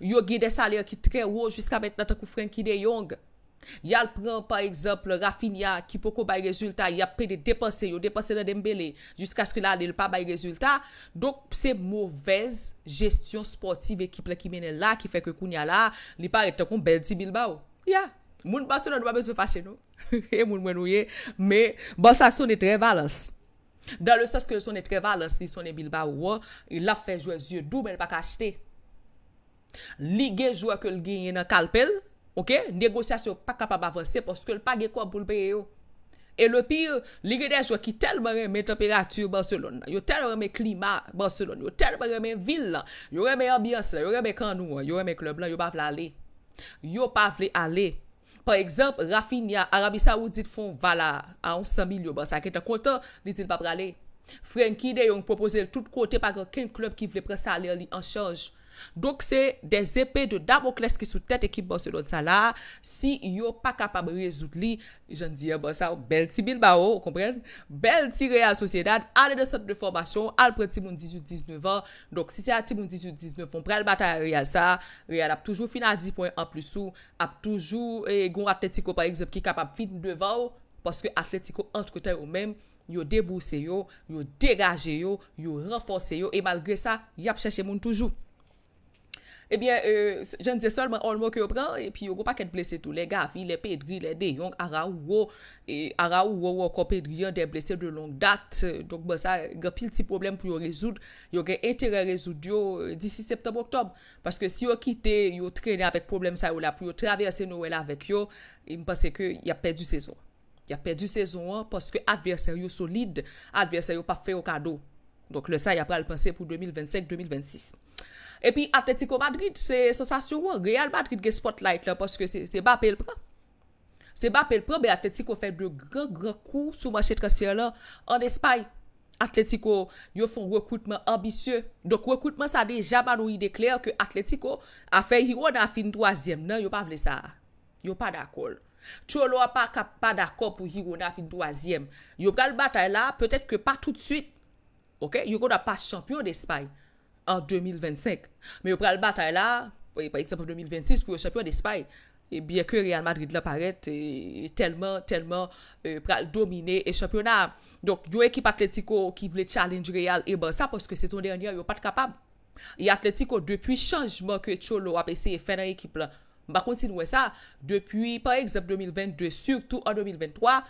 Yo gè desa alè an ki trè wò, jwis ka mèt nan takou frènkide yong. Yal prèm, par exemple, Rafinha ki pokou bay rezultat, yal prèm de depansè, yo depansè nan dembelè, jwis ka skè la lè lè pa bay rezultat. Dok, se mouvèz gestyon sportive ekiple ki menè la, ki fè kè koun ya la, li parè takou bel tibil ba wò. Yè. Moun Barselon nou ba bezou fache nou E moun mwen ouye Me, Barselon soune tre valas Dan le sas ke soune tre valas Li soune bilba ouwa Il la fè jouè zye doumen pa kachte Lige jouè ke l genye nan kalpel Ok, negosyasyon pa kapa bavansè Poske l pa ge kwa boulbe yo E le pir, ligede jouè ki tel mwen remen temperatur Barselon Yo tel remen klima Barselon Yo tel remen vil la Yo remen ambiyans la Yo remen kan nou wa Yo remen klub la Yo pa vle ale Yo pa vle ale Par eksemp, Rafi Nya Arabi Saoudit fon vala an 100.000 yon basak etan konta li din pap rale. Frenki de yon propose tout kote pake ken klub ki vle presta ale li an chanj. Donk se, de zepè de dam ou kles ki sou tèt ekipman se don sa la, si yo pa kapab rezout li, jan diye eh bon sa, bel ti bil ba ou, kompren, bel ti real sosiedad, ale de sot de formasyon, alpren ti moun 18-19 an, donk si se a ti moun 18-19 an, fon prel bata real sa, real ap toujou fina 10 pwen an plus ou, ap toujou, e, eh, goun atletiko par exemple ki kapab fin devan ou, paske atletiko antre kote ou men, yo debouse yo, yo degaje yo, yo renforce yo, e malgre sa, yap chèche moun toujou. Ebyen, jen diye solman, olmou ke yo pran, epi yo go pa ket blese tou. Le gafi, le pedri, le de, yonk ara ou wo, ara ou wo wakon pedri, yon de blese de long dat, donk basa, bon, ge pil ti problem pou yo rezoud, yo gen ete re rezoud yo euh, disi septem oktob. Paske si yo kite, yo trene avèk problem sa yo la, pou yo traverse nou el avèk yo, yonk pase ke, ya pedu sezon. Ya pedu sezon an, paske adversaryo solide, adversaryo pa fe yo kado. Donk le sa, ya pral pense pou 2025-2026. E pi Atletico Madrid se sensasyon wou. Real Madrid ge spotlight la. Poske se ba pelpran. Se ba pelpran be Atletico fè de gran gran kou sou manche trasyon la. An espaye. Atletico yo fon rekrutman ambisye. Dok rekrutman sa dey jaman ou i dekler ke Atletico a fè Hiro na fin 3e. Nan yo pa vle sa. Yo pa d'akol. Cholo a pa kap pa d'akol pou Hiro na fin 3e. Yo kal batay la. Petèk ke pa tout suite. Ok. Yo kon a pas champion d'espaye. en 2025. Me yo pral batay la, wè, par exemple, en 2026, pou yo chapyon de Espany, e bieke Real Madrid la paret, e telman, telman, euh, pral domine e chapyonar. Donk, yo ekip atletiko ki vle challenge Real, e ban sa, poske sezon dernyan, yo pat kapab. E atletiko, depi chanjman ke tcho lo apese, e fè nan ekip la, ba kontin wè sa, depi, par exemple, 2022, surtout an 2023,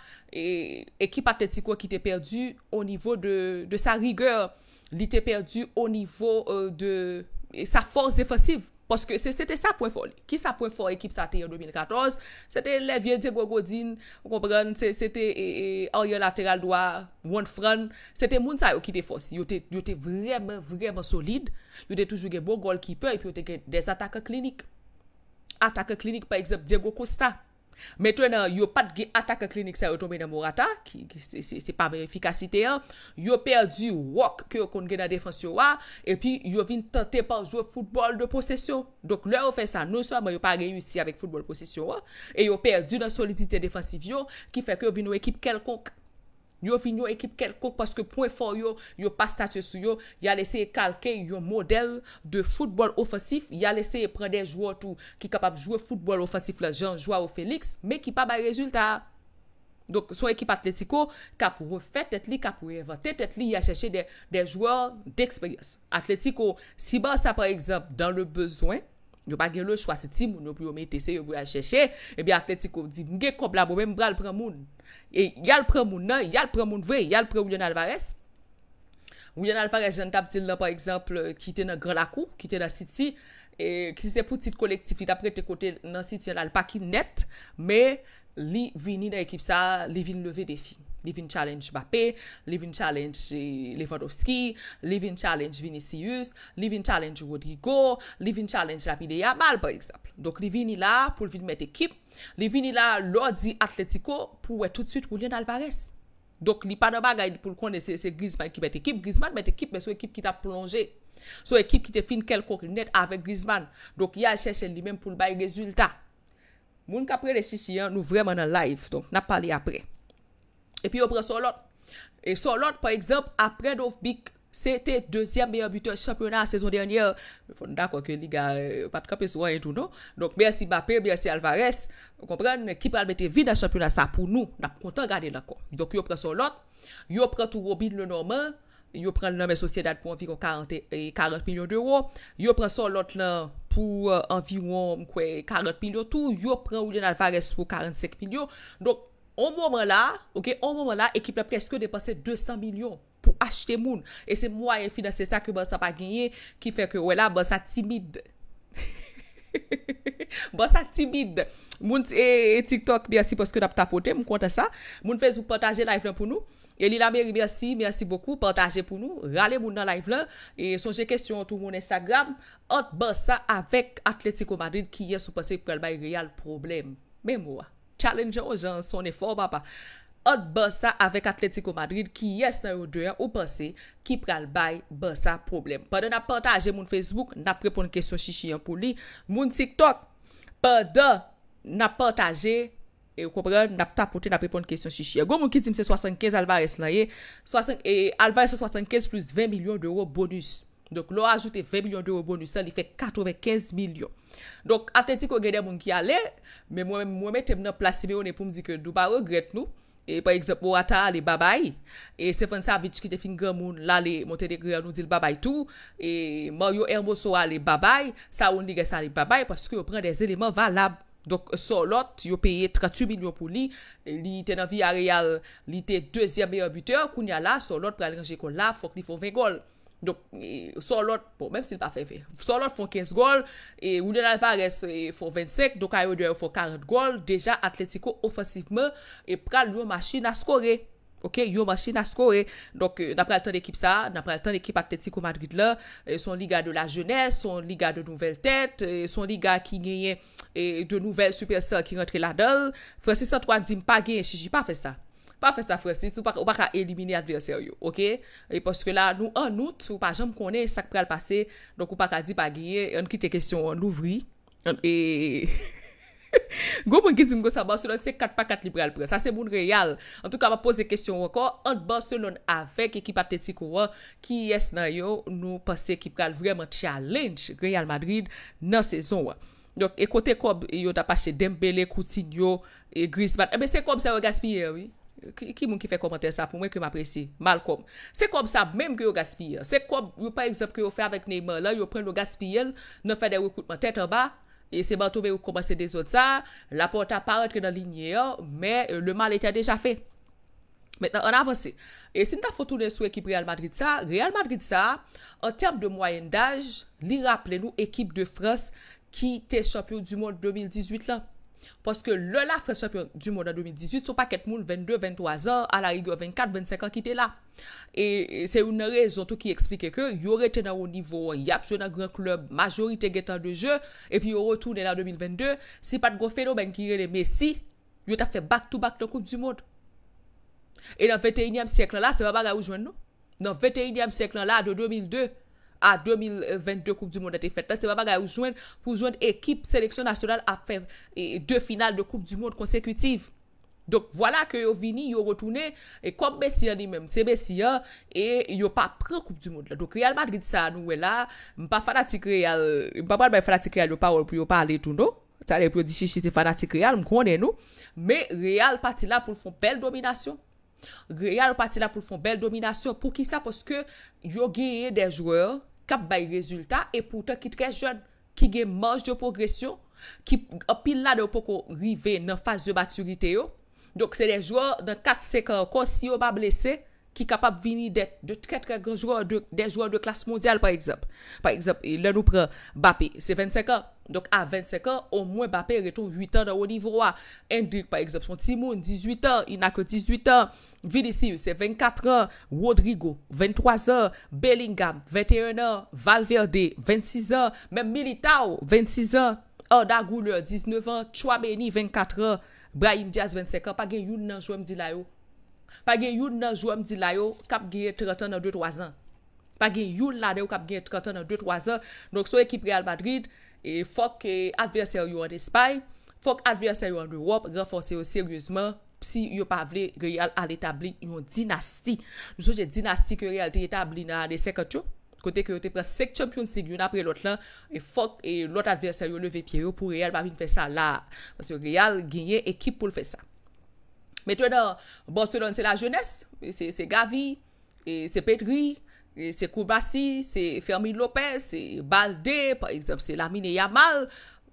ekip atletiko ki te perdi, o nivou de sa rigèr, Li te perdu o nivou euh, de sa fos defasiv. Poske se se te sa pouen fò. Ki sa pouen fò ekip sa te yon 2014? Se te levye Diego Godin, ou kompran, se te a yon lateral doa, ou an fran, se te moun sa yo ki te fos. Yo te vremen, vremen solide. Yo te toujouge bon gol kipe, epi yo te gen des atake klinik. Atake klinik, par exemple, Diego Costa. Metwen euh, yo pat ge atak a klinik sa otome na Morata Ki se pa verifikasite Yo perdi wok Kyo kon gen a defansiyon wa E pi yo vin tante pa jou football de posesyon Dok lè yo fè sa Nou sa man yo pa reyousi avèk football de posesyon wa E yo perdi nan solidite defansiyon Ki fèk yo vin nou ekip kelkonk Yo fin yo ekip kel kok paske pouen fon yo, yo pa statye sou yo, ya leseye kalken yo model de futbol ofasif, ya leseye pren de jwo tou ki kapap jwe futbol ofasif la jan jwa ou feliks, me ki pa bay rezultat. Donk sou ekip atletiko, kap refet et li, kap revet et li, ya cheshe de jwo d'eksperyans. Atletiko, si ba sa par eksemp, dan le bezwen, Yo pa gen lo chwasi ti moun, yo pou yo me itese, yo pou yo a cheche, e bi akte ti kou di, nge kob la pou men mbral pramoun. E yal pramoun nan, yal pramoun ve, yal pramoun Yon Alvarez. Yon Alvarez jan tab til la, par ekzamp, ki te nan Grona Kou, ki te nan Siti, ki se pou tit kolektif, li tapre te kote nan Siti, yon al pa ki net, me li vini nan ekip sa, li vini leve defi. li vin challenge Mbappé, li vin challenge eh, Lewandowski, li vin challenge Vinicius, li vin challenge Rodrigo, li vin challenge Lapide Yamal brekseple. Dok li vin ila pou vin met ekip, li vin ila Lordi Atletico pou wè tout süt Goulian Alvarez. Dok li panobagay pou l konde se Griezmann ki met ekip. Griezmann met ekip mè sou ekip ki ta plonje. Sou ekip ki te fin kel kokinet avè Griezmann. Dok ya chèche li mèm pou l bay rezultat. Moun ka pre resisi yon nou vreman nan live. Nap pale apre. E pi yo pre solot. E solot, par exemple, apre Dov Bik, se te deuxième meilleur buteur championnat sezon dernière. Fonda kwa ke liga euh, pat kapeswa etou nou. Donk, mersi Mbappé, mersi Alvarez. Kipal mette vide la championnat sa pou nou. Da kontan gade lakon. Donk, yo pre solot. Yo pre Touro Bin le norman. Yo pre le nomen sosiedat pou environ 40 milyon d'euro. Yo pre solot la pou environ 40 milyon tou. Yo pre Olyon Alvarez pou 45 milyon. Donk, On momen la, ok, on momen la, ekip la preske depase 200 milyon pou achete moun. E se mwa e finase sa ke bansa pa ginyen, ki feke wè la bansa timid. Bansa timid. Moun e TikTok, biensi poske tap tapote, moun konta sa. Moun fez ou potaje live lan pou nou. E li la meri, biensi, biensi bokou, potaje pou nou. Rale moun nan live lan. E sonje kestyon tou moun Instagram. Ot bansa avek Atletico Madrid ki ye sou pase prelba e real problem. Mem mwa. Challenger ojan, son e for ba pa. Ot ba sa avek Atletico Madrid ki yes nan yon doyan ou pase ki pral bay ba sa problem. Pade nap partaje moun Facebook, nap prepon kèsyon shishiyan pou li. Moun TikTok, pade nap partaje, e yon kompre, nap tapote nap prepon kèsyon shishiyan. Go moun kitim se 75 alvarese nan ye, alvarese 75 plus 20 milyon d'euro bonus. Donk lo ajoute 20 milyon de euro bonus sa li fe 95 milyon Donk aten ti kon gade moun ki ale Me mweme temna plasime yon e poum di ke nou ba regret nou E par eksept mwata a li babay E se fwansa vich ki te finge moun la li monte de gre anou di l babay tou E mwaryo er mwoso a li babay Sa ou nige sa li babay paske yo pren des eleman valab Donk so lot yo peye 38 milyon pou li Li ten avi a real li te 2e meyo buter Koun ya la so lot pre alerje kon la fok li fon 20 gol Son lot, bon, menm si l pa fe ve Son lot fon 15 gol Ou de la va res fon 25 Donk a yo doye fon 40 gol Deja atletiko ofensiveme E pral yo machine a score Ok, yo machine a score Donk euh, na pral tan ekip sa Na pral tan ekip atletiko Madrid la Son liga de la jones Son liga de nouvel tete Son liga ki nyeye de nouvel superstar ki rentre la del Fransisa 3-10 pa gen, si jipa fe sa Ou pa ka elimine adverser yo, ok? E poske la, nou anout, ou pa jom konen sak pral pase, donk ou pa ka di bagye, an kite kesyon an ouvri, an e... Gou mwen gizm gosan baselon, se 4 pa 4 liberal pral, sa se moun real. An tou ka ma pose kesyon wakor, an baselon avèk ekip atletik wakor, ki yes nan yo, nou pase ekip pral vremen challenge Real Madrid nan sezon wakor. Donk, e kote kob, yo da pase Dembele, Coutinho, e Griezmann, e men se kob se wakas miye, oui? Ki moun ki fè komentè sa pou mwen ki m apresi? Mal kom. Se kom sa, mèm ki yo gaspiyen. Se kom, yo pa exemple ki yo fè avèk Neymar la, yo pren lo gaspiyen, nan fè de rekoutman tèt an ba, e se bantou mè yo komansè de zot sa, la pòta pa rentre nan linye yo, mè euh, le mal etè deja fè. Mètè an avansè. E sin ta fotounè sou ekip Real Madrid sa, Real Madrid sa, an tem de mwayen d'aj, li rappelè nou ekip de Frans ki tè champion du moun 2018 la. Paske lè la frechampion du moun an 2018 sou pa ket moun 22-23 an a la rigour 24-25 an ki te la. E se yon rezon tou ki eksplike ke yon rete nan yon nivou yap, yon nan gran klub, majorite getan de je, e pi yon retoune nan 2022, si pat gofe nou men ki rele Messi, yon ta fe bak tou bak nan koum du moun. E nan 21e siyek nan la se va baga ou jwenn nou? Nan 21e siyek nan la de 2002. A 2022 Koupe du Monde a te fet. La se ba bagay ou jwen ekip seleksyon nasyonal a fev. E de final de Koupe du Monde konsekwitiv. Dok wala ke yo vini yo rotoune. E kom Messi ya ni menm. Se Messi ya. E yo pa pre Koupe du Monde la. Dok Real Madrid sa anou we la. Mpa fanatik Real. Mpa bad bay fanatik Real yo pa oul pou yo pale tou nou. Sa ale pou yo disi si se fanatik Real. Mkwone nou. Me Real pati la pou l'fon pel dominasyon. Gre ya repati la pou fon bel dominasyon pou ki sa Poske yo geye de jwo kap bay rezultat E poutan ki tre jwen ki ge manj de progresyon Ki apil la de pou ko rive nan fasyon baturite yo Dok se de jwo nan kat se kan konsi yo ba blese Ki kapap vini det de tre tre genjouan de jouan de klas mondial par eksep. Par eksep, le nou pre BAPE, se 25 an. Dok a 25 an, o mwen BAPE retou 8 an nan o nivou wa. Ah, Hendrik par eksep, son Timon 18 an, il na ke 18 an. Vinisi, se 24 an. Rodrigo, 23 an. Bellingham, 21 an. Valverde, 26 an. Men Militao, 26 an. Orda Gouler, 19 an. Choua Beni, 24 an. Brahim Diaz, 25 an. Pag gen yon nanjouan mdi la yo. Page yon nan jwa mdi la yo kap geye 30 nan 2-3 an Page yon la deyo kap geye 30 nan 2-3 an Donk so ekip Real Madrid e Fok e, adversaryon de Spay Fok adversaryon de Wap Renforseyo seryouzman Si yon pa vle Real al etabli yon dinasti Nou souje dinasti ke Real te etabli nan de sekat yo Kote ke yon te pre sek champion si yon apre lot lan e Fok lot adversaryon le ve piye yo pou Real pa vin fe sa la Monsen yo Real genye ekip pou l fe sa Metwen dan, Bonsedon se la jones, se Gavi, se Petri, se Kourbassi, se Fermi Lopez, se Balde, par exemple, se Lamine Yamal.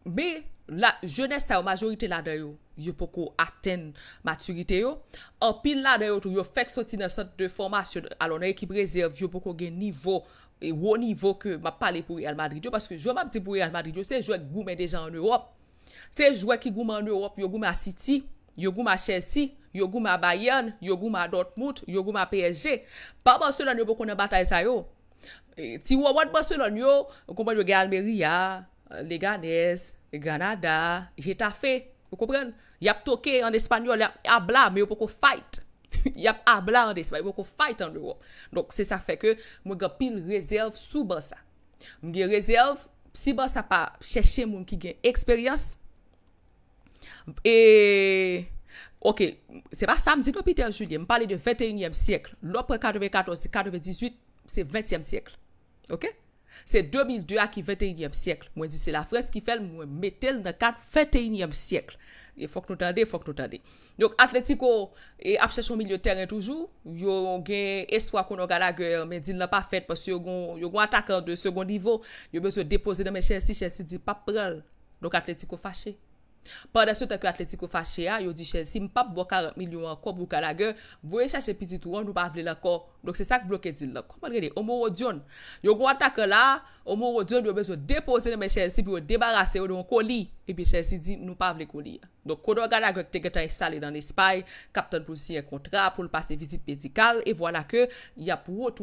Me, la jones sa yo majorite la dayo, yo poko aten maturite yo. An pil la dayo, tou yo fek soti nan sot de formasyon, alo na ye ki prezerv, yo poko gen nivou, e wou nivou ke ma pale pouye al Madrid yo, paske jouan ma pti pouye al Madrid yo, se jouan goume deja an Europe. Se jouan ki goume an Europe, yo goume a Siti. Yo gou ma Chelsea, yo gou ma Bayern, yo gou ma Dortmund, yo gou ma PSG. Pa mwen se lan yo pou konen batay zay yo. Ti wawad mwen se lan yo, yo komwen yo gen Almeria, Leganese, Granada, Getafe. Yo komwen, yap toke an Espanyol, yap abla, men yo pou kon fight. Yap abla an Espanyol, men yo pou kon fight an Euro. Donk se sa feke, mwen gen pil rezerv sou bansa. Mwen gen rezerv, si bansa pa cheshe moun ki gen eksperyans, E, ok, se pa sa m di nou Peter Julien, m pale de 21e siyekl, lopre 94, 98, se 20e siyekl, ok? Se 2002 a ki 21e siyekl, mwen di se la fres ki fel mwen metel nan kat 21e siyekl. E fok nou tande, fok nou tande. Nyonk atletiko e apchechon milio teren toujou, yon gen eswa kono gana gwe, men di nan pa fet, pas yon gwen atak an de second nivou, yon mwen se depose nan men chensi, chensi di pa prel. Nyonk atletiko fache. Pande sou tak yo atletik ou fache a, yo di chel si mpap bwa 40 milyon an konp wou ka la ge, voye chache pizitouran nou pa vle lakon. Donk se sak bloke dil la. Komandre de, omo o djon. Yo gwa ta ke la, omo o djon yo bezou depose le men chel si bi yo debarase yo nou konli. E bi chel si di nou pa vle konli. Donk kodo gana ge tegetan installe dan espay, kapten pou siye kontra, pou l'paste vizit pedikal, e vwala ke ya pou ou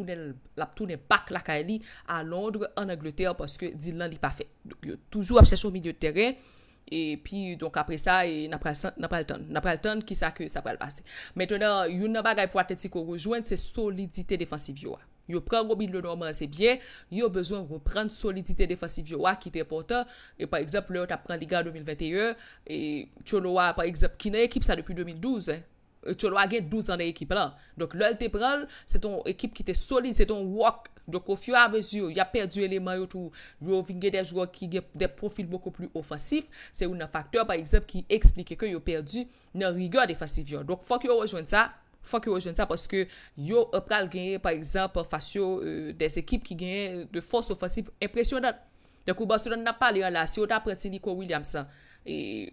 toune bak lakay li an Londre, an Angleterre, poske dil lan li pa fe. Donk yo toujou ap chache sou minyo teren, E pi, donk apre sa, na prel ton. Na prel ton, ki sa ke sa prel pase. Metenan, yon nan bagay pou atleti ko rejoen, se solidite defansiv yo a. Yon pren robin le norman se bie, yon bezon repren solidite defansiv yo a ki te portan. E par eksept, lor ta pren Liga 2021, e chon wap, par eksept, ki nan ekip sa depi 2012, eh. Et yo lwa gen 12 an de ekip lan. Donk lèl te pral, se ton ekip ki te solide, se ton wok. Donk ou fyo a vez yo, ya perdu eleman yo tou. Yo vinge de jwo ki gen de profil mouko pli ofasif. Se ou nan faktor, par exemple, ki explike ke yo perdu, nan rigor de fasif yo. Donk fwa ki yo rejoen euh, sa, fwa ki yo rejoen sa, paske yo e pral genye, par exemple, fasyo euh, des ekip ki genye de fos ofasif impresyonat. Donk ou bas yo nan pa li ala, se yo da prati ni kwa Williamson. E,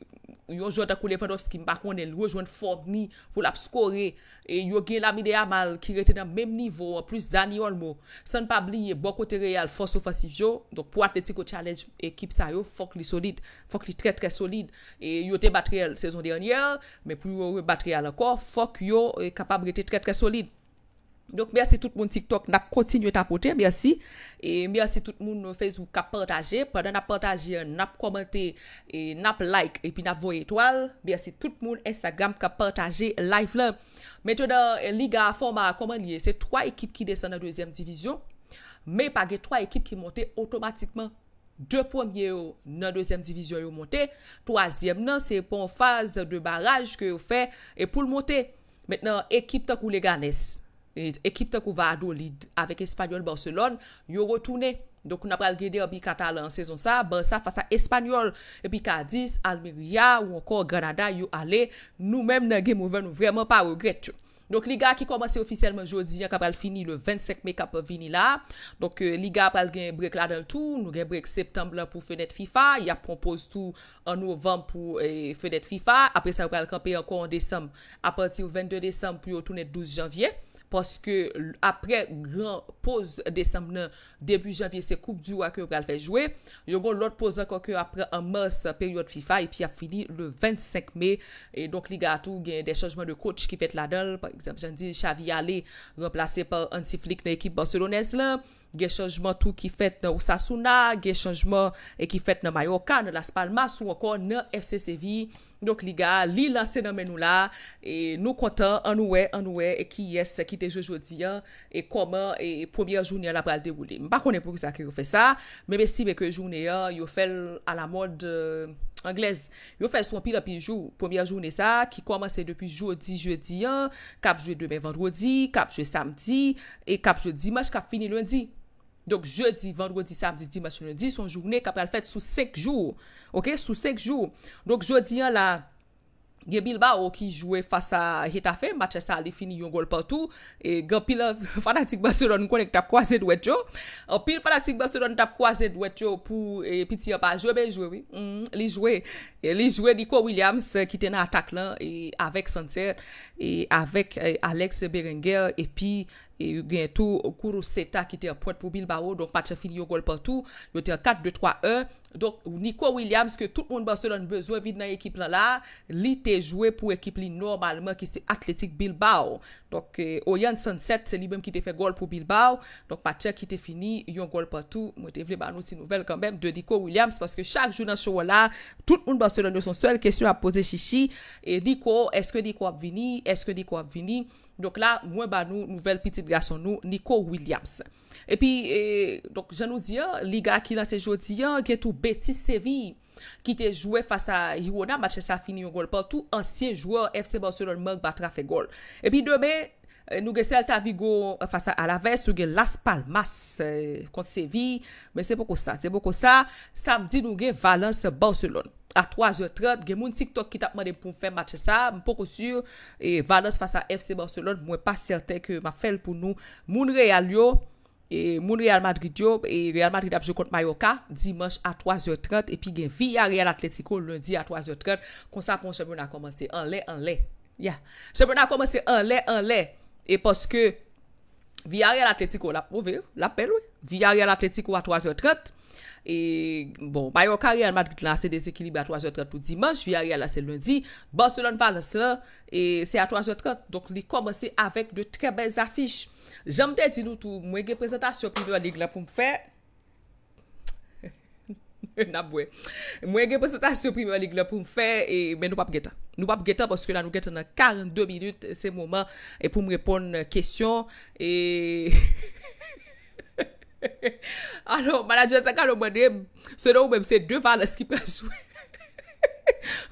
yo jwot akou levadovski mbakonel yo jwot fom ni pou la psikore e, yo gen lami de amal ki rete nan menm nivou plus dani olmo san pa bli bo kote reyal fos ofasiv jo pou atle tiko challenge ekip sa yo fok li solid, fok li tre tre solid e, yo te batryal sezon dernyer me pou yo batryal akor fok yo kapabri te tre tre solid Donk mersi tout moun TikTok nap kontinye tapote, mersi. E mersi tout moun euh, nou fez ou kap partaje. Pwede nap partaje, euh, nap komente, nap like, epi nap vo etwal. Mersi tout moun Instagram kap partaje live la. Meto dan Liga Forma akomanye, se 3 ekip ki desan nan 2e divizyon. Me page 3 ekip ki monte otomatikman. 2 pwemye yo nan 2e divizyon yo monte. 3e nan se pon faze de baraj ke yo fe. E pou l monte, ekip ta kou leganes. E ekip ten kou va adou lid avèk Espanyol Barcelon, yo rotoune. Donk nou apal gède obi Katal an sezon sa, bè sa fasa Espanyol, epi Kadis, Almiria ou ankon Granada yo ale, nou mèm nan gen mouven nou vreman pa rogret yo. Donk li ga ki komanse ofisyelman jodi, yon kapal fini le 25 mek apal vini la. Donk euh, li ga apal gen brek la den tou, nou gen brek septemblan pou fenet FIFA, ya propose tou an nou vant pou euh, fenet FIFA, apre sa apal kampè ankon an desem, apanti ou 22 desem pou yo tonet 12 janvye. Paske apre gran poz Desemnen, debu janvye se koup du wak yo pral fè jwè, yo gon lot poz akokyo apre amas peryode FIFA, epi a fini le 25 me, et donk ligatou gen de chanjman de kouch ki fèt la dol, par exemple janvye Chavi Allé remplase par Antiflik na ekip Barcelonez lan, Ge chanjman tou ki fèt nan Ousassouna Ge chanjman ki fèt nan Mayokan Nan Las Palmas ou ankon nan FCCV Nouk liga li lanse nan menou la Nou kontan anouè anouè Ki yes ki deje jodi E koman e pwemye jounè la pral devouli Mpa konen pou ki sa ki yo fè sa Mbe si beke jounè yo fèl A la mod euh, Anglez, yo fè swan pil api jou. Poumya jounè sa ki komanse depi joudi, joudi an. Kapjou demè vandwodi, kapjou samdi. E kapjou dimaj kap fini lundi. Dok joudi, vandwodi, samdi, dimaj, lundi. Son jounè kap al fèt sou sek joun. Ok, sou sek joun. Dok joudi an la... Gye bil ba ou ki jwe fasa hitafe. Matre sa li fini yon gol patou. E Gye pil fanatik baso don kon ek tap kwa zed wet yo. Pil fanatik baso don tap kwa zed wet yo. Pou e, piti yo pa jwe ben jwe. Mm, li jwe. E, li jwe Nikko Williams ki tena atak lan. Avèk Sancer. Avèk Alex Berenguer. Epi. E gen tou kouro seta ki te apwet pou Bilbao, donk Pache fin yo gol patou, yo te a 4-2-3-1, donk ou Niko Williams, ke tout moun Barcelona nbezo vide nan ekip nan la, li te jwe pou ekip li normalman ki se atletik Bilbao, donk e, Oyan Sonset se li bem ki te fe gol pou Bilbao, donk Pache ki te fini, yo gol patou, mwete vle ban nou si nouvel kanbem, de Niko Williams, paske chak jou nan show la, tout moun Barcelona nou son sol, kesyon ap pose Shishi, e Niko, eske Niko ap vini, eske Niko ap vini, Donk la, mwen ba nou nouvel pitit gason nou, Nico Williams. Epi, e, donk jan nou diyan, li ga ki lan sejou diyan, gen tou Betis Sevi, ki te jwè fasa Iwona, bat che sa fini yon gol, patou ansye jwè FC Barcelon mag batra fe gol. Epi, deme, e, nou gen sel ta vigo e, fasa Alaves, ou gen Las Palmas kont Sevi, men sebo ko sa, sebo ko sa, samdi nou gen Valence Barcelon. A 3.30, gen moun sik to ki tapmane pou mwen fèm matche sa, m pou kousur. E Valence fasa FC Barcelon, mwen pa certain ke ma fèl pou nou. Moun Real yo, moun Real Madrid yo, e Real Madrid apjou konti Mallorca, dimanche a 3.30. E pi gen via Real Atletico lundi a 3.30, konsap moun semen a komanse an lè, an lè. Ya, semen a komanse an lè, an lè. E poske via Real Atletico, la pouve, la pel wè, via Real Atletico a 3.30. E bon, Bayo Karyan Madri lanse desekilibre a 3-0-3 tout dimanche. Vi a realase lundi. Barcelon valse la. E se a 3-0-3. Donk li kome se avek de trebez afish. Jamde di nou tou mwenge prezentasyon primer lig la pou m fe. Nabwe. Mwenge prezentasyon primer lig la pou m fe. E men nou pap geta. Nou pap geta poske la nou geta nan 42 minut se mouman. E pou m repon kesyon. E... Anon, manajen sa ka nou mwenem, se nou mwenm se 2 valans ki pa sou.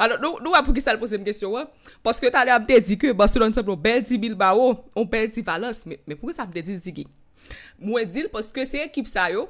Anon, nou apou ki sa le pose mwen kesyon wè? Poske ta le apde di ke, mwen se lan tsep nou bel 10.000 ba ou, on pel 10 valans, men pouke sa apde di zigi? Mwen dil poske se ekip sa yo,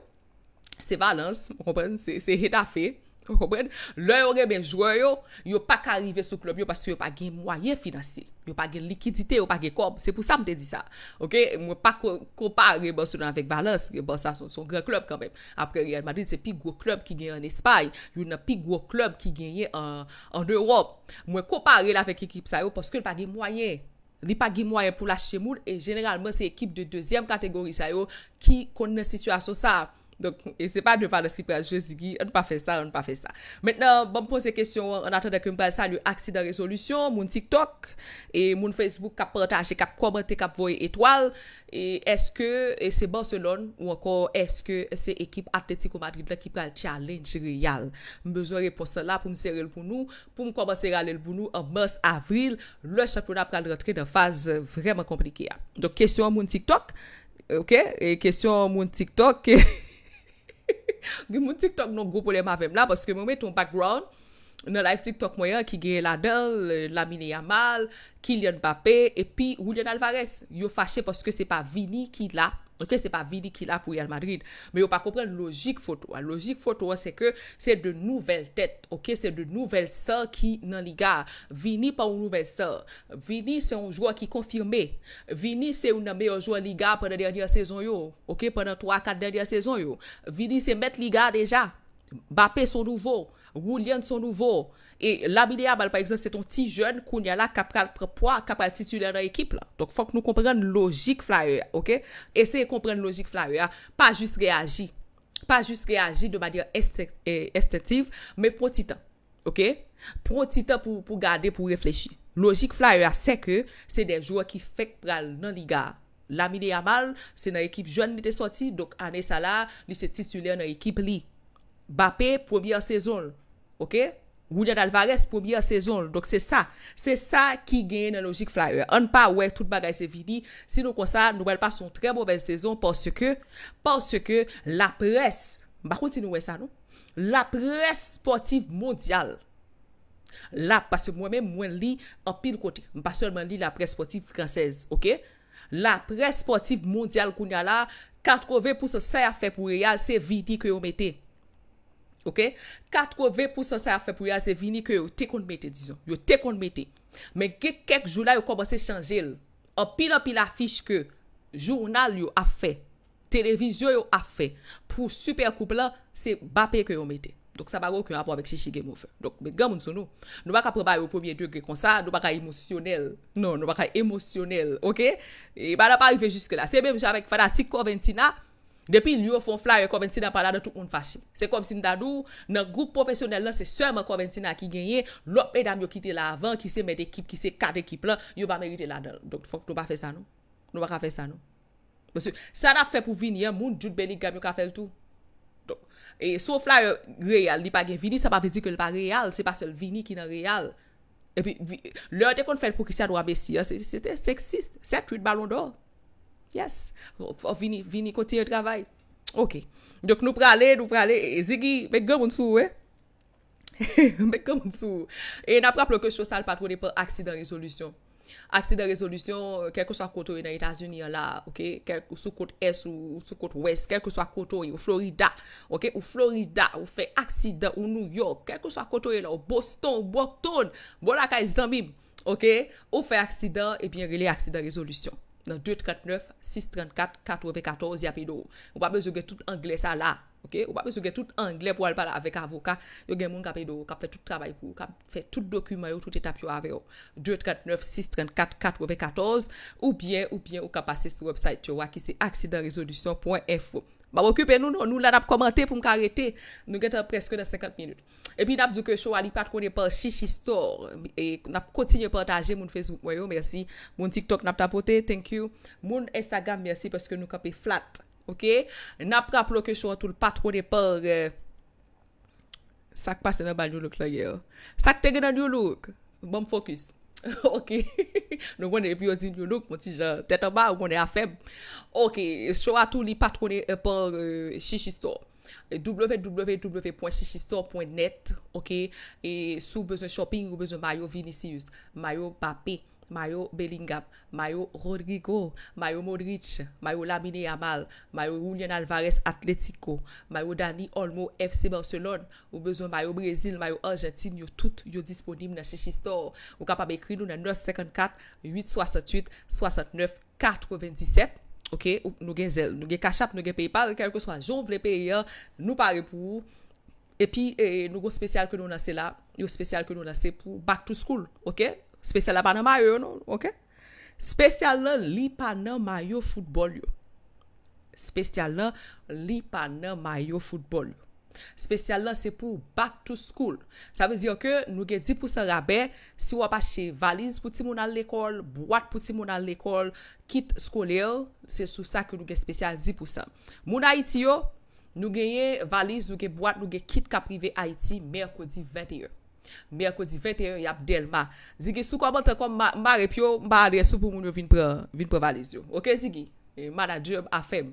se valans, mwen kompenn, se heta fey, Lè yon gen men jwè yo, yon pa ka arrive sou klub yo Pase yon pa gen mwayen finansil Yon pa gen likidite, yon pa gen kom Se pou sa mte di sa Mwen pa kopa rebon se nan vek balans Rebon sa son gre klub kanmem Apre Real Madrid se pi gwo klub ki genye en espay Yon na pi gwo klub ki genye en Europe Mwen kopa re la vek ekip sa yo Pase yon pa gen mwayen Li pa gen mwayen pou la shemoul E generalman se ekip de deuxième kategori sa yo Ki konnen situasyon sa Donk, e se pa dwe pa de skripre bon, a Jeziki An pa fe sa, an pa fe sa Metnan, bon pose kestyon, an atan de kempe sa Lye aksi da rezolusyon, moun TikTok E moun Facebook kap protaje Kap komante, kap voye etwal E eske, e se Barcelon Ou ankon, eske se ekip atletik Ou Madrid la ki pral challenge real Mbezo repose la pou mse rel pou nou Pou mkoman se rel pou nou An bas avril, lè chaponat pral retre Nan faz vreman komplike Donk, kestyon moun TikTok Ok, kestyon moun TikTok Ok gen moun TikTok non gwo polem avem la poske moun met ton background nan live TikTok mwen ki geye la del Lamine Yamal, Kylian Mbappé epi Julien Alvarez yo fache poske se pa Vini ki lap Ok, se pa Vini ki la pou Yal Madrid. Me yo pa kompren logik fotwa. Logik fotwa se ke se de nouvel tèt. Ok, se de nouvel sè ki nan ligar. Vini pa ou nouvel sè. Vini se un jwa ki konfirme. Vini se un nan meyo jwa ligar pwè nan derdya sezon yo. Ok, pwè nan 3-4 derdya sezon yo. Vini se met ligar deja. Bapè son nouvo. Roulyen son nouvo. E lami de yabal, par exemple, se ton ti joun, koun yala kapal prepoa, kapal titulè nan ekip la. Donk fok nou kompren logik flyer, ok? Eseye kompren logik flyer. Pa jous reagi. Pa jous reagi de manye estetiv, me pro titan, ok? Pro titan pou gade, pou reflechi. Logik flyer se ke, se den joua ki fek pral nan ligar. Lami de yabal, se nan ekip joun nite sorti, donk ane sa la, li se titulè nan ekip li. Bapè, premier sezon l. Ok? Gounel Alvarez, premier sezon. Donc, c'est ça. C'est ça qui gagne un logique flyer. On ne pas ouè tout bagay, c'est vidi. Sinon, kon ça, nou mèl pas son très beau bel sezon parce que, parce que, la presse, m'a kon si nou wè ça, non? La presse sportive mondiale. La, parce que moi-mè, mwen li, en pile côté. M'a pas seulement li la presse sportive francaise. Ok? La presse sportive mondiale gounel a, 4-5-6 fèpourial, c'est vidi kè ou mè tey. Ok, 4-5% sa fè pou yase vini kè yo te kon metè, dison. Yo te kon metè. Men gek-gek jounal yo kompase chanjè lè. An pilan pilan fiche kè, jounal yo a fè, televizyon yo a fè. Pou super koup la, se bapè kè yo metè. Dok sa ba wò kè yon apò avèk chè chè gen mou fè. Dok, men gen moun sou nou. Nou baka prebay yo pòmye 2 gè konsan, nou baka emosyonel. Non, nou baka emosyonel, ok? E ba la pa yon fè juske la. Se mèm javèk fè la tik kon ventina, Depi yon fon flyer konvensinan pa la de tout moun fashim. Se kom sin dadou, nan goup profesyonel lan se seman konvensinan ki genye, lop e dam yo kite la avan, ki se met ekip, ki se kat ekip lan, yon ba merite la dal. Don fok, nou ba fe sa nou. Nou ba ka fe sa nou. Monsi, sa na fe pou vini, moun jout belik gam yo ka fel tou. E sou flyer real, li pa gen vini, sa pa vezi ke l pa real, se pa sel vini ki nan real. E pi, lor de kon fèl pou ki se adwa besi, se te seksist, set, huit balon do. Yes, vini koti e travay. Ok, dok nou prale, nou prale, e zigi, mek gomoun sou, e? Eh? Mek gomoun sou. E na praple ke chosal patwone pe aksidan rezolusyon. Aksidan rezolusyon, kek ou sa koto e nan Etasjoni ya la, ok, kek ou sa koto S ou sa koto West, kek ou sa koto e ou Florida, ok, ou Florida ou fe aksidan ou New York, kek ou sa koto e la ou Boston, Bokton, Borakay, Zambim, ok, ou fe aksidan, e bin rele aksidan rezolusyon. nan 239-634-94 ya pe do. Ou pa bez ou gen tout angle sa la. Ou pa bez ou gen tout angle pou al pala avek avoka, yo gen moun ka pe do, ka fe tout trabay pou, ka fe tout dokumen yo, tout etap yo ave yo. 239-634-94 ou bien, ou bien, ou ka pase sou website yo wak, ki se accidentresolution.fo Mba wokupen nou, nou la nap komante pou mka arete. Nou gen ta preske nan 50 minute. E pi nap zou kechou anipat kone par Shishistore. E nap kontinye partaje moun Facebook mwayo, mersi. Moun TikTok nap tapote, thank you. Moun Instagram mersi, peske nou kape flat. Ok? Nap rap lò kechou anipat kone par... Eh, sak pa se nan baljoulouk lò ye yo. Sak te gen nan joulouk. Bom fokus. Ok, nou gwen e pyo zin yonouk, mwen si jan tetan ba ou gwen e afem. Ok, sou atou li patroni euh, Apple euh, Shishistore, www.shishistore.net, euh, ok, e sou bezon shopping ou bezon mayon vinisi yus, mayon papi. Mayo Bellingap Mayo Rodrigo Mayo Modric Mayo Lamine Yamal Mayo Julien Alvarez Atletico Mayo Danny Olmo FC Barcelona Ou bezon mayo Brezil, mayo Argentine Yo tout yo disponim na chichistor Ou kap ap ekri nou nan 954-868-69-97 Ok, nou gen zel Nou gen kachap, nou gen pey par Kè yon ke swa joun vle pey ya Nou pare pou E pi nou go spesyal ke nou nasela Yo spesyal ke nou nasel pou Back to school, ok? Spesyal la pa nan mayo yo nou, ok? Spesyal la li pa nan mayo futbol yo. Spesyal la li pa nan mayo futbol yo. Spesyal la se pou back to school. Sa ve diyo ke nou ge di pou sa rabe, si wapache valiz pou ti moun al ekol, bouat pou ti moun al ekol, kit skolel, se sou sa ke nou ge spesyal di pou sa. Moun Haiti yo, nou geye valiz, nou ge bouat, nou ge kit ka prive Haiti, merkodi 21. Merkodi 21 Yapdelma Zigi sou komante kom ma repyo Mba adres sou pou moun yo vin pre valiz yo Ok zigi? E, Mana job afem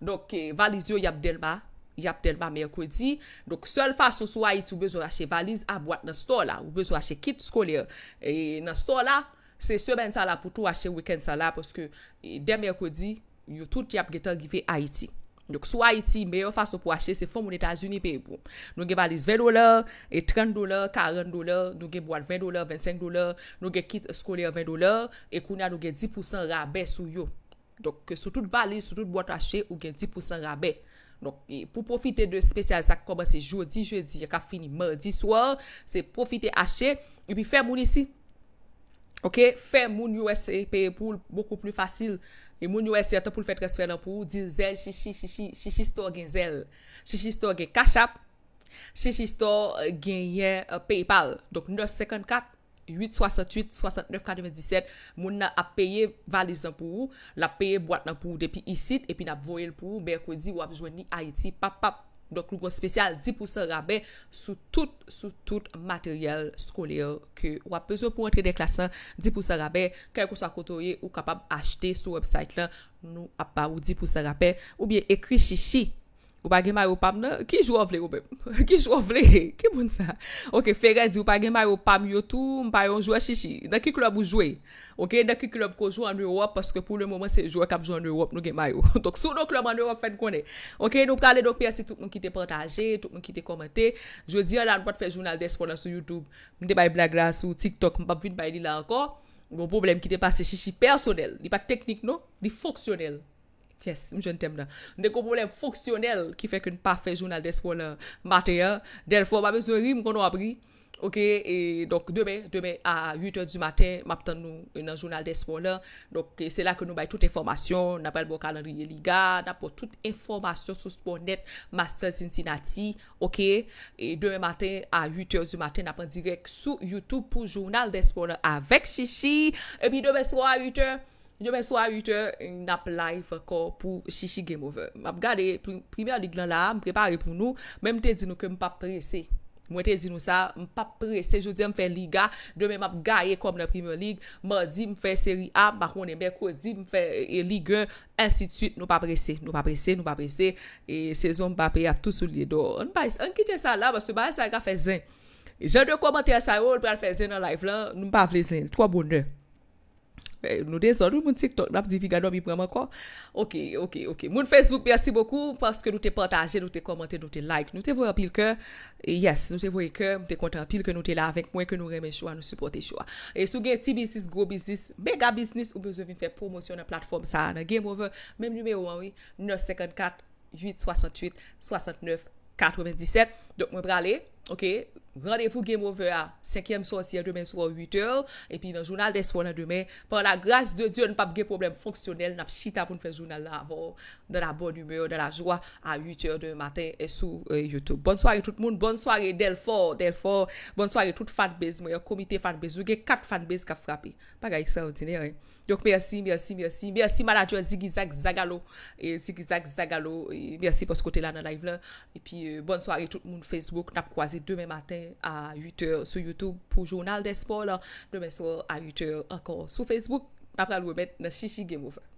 Dok e, valiz yo Yapdelma Yapdelma merkodi Dok sel fasyo sou a iti Ou bezon ashe valiz a bwat nan store la Ou bezon ashe kit skole E nan store la Se semen sa la pou tou ashe weekend sa la Poske e, den merkodi Yo tout Yapgetan give a iti Sou Haiti, meyo fasyon pou ache se fon moun Etasyouni peye pou. Nou gen valise 20 dolar, 30 dolar, 40 dolar, nou gen boate 20 dolar, 25 dolar, nou gen kit skole 20 dolar, e kouna nou gen 10% rabe sou yo. Sou tout valise, sou tout boate ache, nou gen 10% rabe. Pou profite de spesyal, sa koman se jodi, jodi, ya ka fini mardi, swar, se profite ache, yu bi fè moun isi. Fè moun yu ese peye pou, moukou pli fasil. E moun yo esye ata pou l fèt resfè nan pou, di zèl, shishi, shishi, shishi store gen zèl, shishi store gen kachap, shishi store euh, gen ye euh, Paypal. Dok nou seken 4, 8, 68, 69, 97, moun nan ap peye valiz nan pou, la peye boat nan pou, depi isit, epi nan voye l pou, bekwedi wap jwen ni Haiti, pap, pap. ou do klugon spesyal 10% rabe sou tout, sou tout materyel skoleyo ke ou ap bezou pou entri de klasman 10% rabe kèk ou sa kotoye ou kapab achete sou website la nou ap pa ou 10% rabe ou biye ekri shishi Ou pa gemay ou pam nan, ki jou avle ou bem? Ki jou avle? Ki moun sa? Ok, fè gè di ou pa gemay ou pam yotou, mpa yon jou a chichi. Ndak yon klop ou jwè? Ok, ndak yon klop ko jwè an yon wop, paske pou lè mwomen se jwè kap jwè an yon wop nou gemay ou. Tok sou nou klop an yon wop fèn konè. Ok, nou kalè nou pi asè tout mwen kite partajè, tout mwen kite komatè. Jwè di an nan wot fè jounal despo la sou YouTube, mwen te bay blag la sou, TikTok, mwen pap vin bay li la anko. Yon problem ki te pase chichi personel, Yes, mwen jen tem la. Ndè kon pwolem fonksyonel ki fèk un pafè jounal despo la mater ya. Dèl fò, mwen mwen zon rim kon nou apri. Ok, e, donk, dèmè, dèmè, a 8 ou du matè, mwen ap tan nou nan jounal despo la. Donk, e, sè la kon nou bay tout informasyon. Nèpèl mwen kalanriye liga, nèpèl tout informasyon sou sport net. Master Cincinnati, ok. E, dèmè matè, a 8 ou du matè, nèpèl direk sou YouTube pou jounal despo la. Avèk, chichi. E, pi, dèmè, sò, a 8 ou du matè. Yo mwen so a 8 an, nap live akor pou Shishi Game Over. Mwen ap gade, primer lig lan la, mwen prepare pou nou, mwen mwen te di nou ke mwen pa prese. Mwen te di nou sa, mwen pa prese, jodi an mwen fe liga, demen mwen ap gaye kom nan primer lig, mwen di mwen fe seri a, mwen kone mwen kodi, mwen fe e, liga, ainsi de suite, mwen pa prese, mwen pa prese, mwen pa prese. E sezon mwen pa prese av tout sou liye do. Mwen kite sa la, mwen se base sa yon ka fe zin. Jode komante sa yo, mwen prese zin nan live lan, mwen pa prese zin, 3 bonnen. Nou dezon, nou moun se kton lap di vi gado mi pranman kon. Ok, ok, ok. Moun Facebook, bensi bokou. Paske nou te pantaje, nou te komante, nou te like. Nou te vwe apil ke. Yes, nou te vwe ke. Mou te konta apil ke nou te la avèk. Mwen ke nou remè chwa, nou supportè chwa. E sou gen tibisis, grobisnis, begabisnis. Ou mè zo vin fè promosyon nan platform sa. Nan Game Over, mèm lume ou anwi. 954-868-69-97. Dok mwen prale, ok. Rendez-vous Game Over a 5e sosye a 2 men sou a 8 eur. E pi nan jounal despo nan 2 men. Par la grase de Diyo n pa bge problem fonksyonel. N ap sita pou n fe jounal la avon. Dan la bon humeur, dan la jwa a 8 eur de maten e sou YouTube. Bonsoyari tout moun. Bonsoyari Delphor. Delphor. Bonsoyari tout fanbez. Mwen yo komite fanbez. Ou gen 4 fanbez ka frapi. Par a ek sa anzine yon. Yonk, mersi, mersi, mersi. Mersi, manadjwa Ziggy Zag Zagalo. Ziggy Zag Zagalo. Mersi pou skote la nan live la. Epi, euh, bon soare tout moun Facebook. Nap kwaze demen maten a 8 eur sou YouTube pou jounal despo la. Demen so, a 8 eur ankon sou Facebook. Nap pral womet nan Shishi Game Over.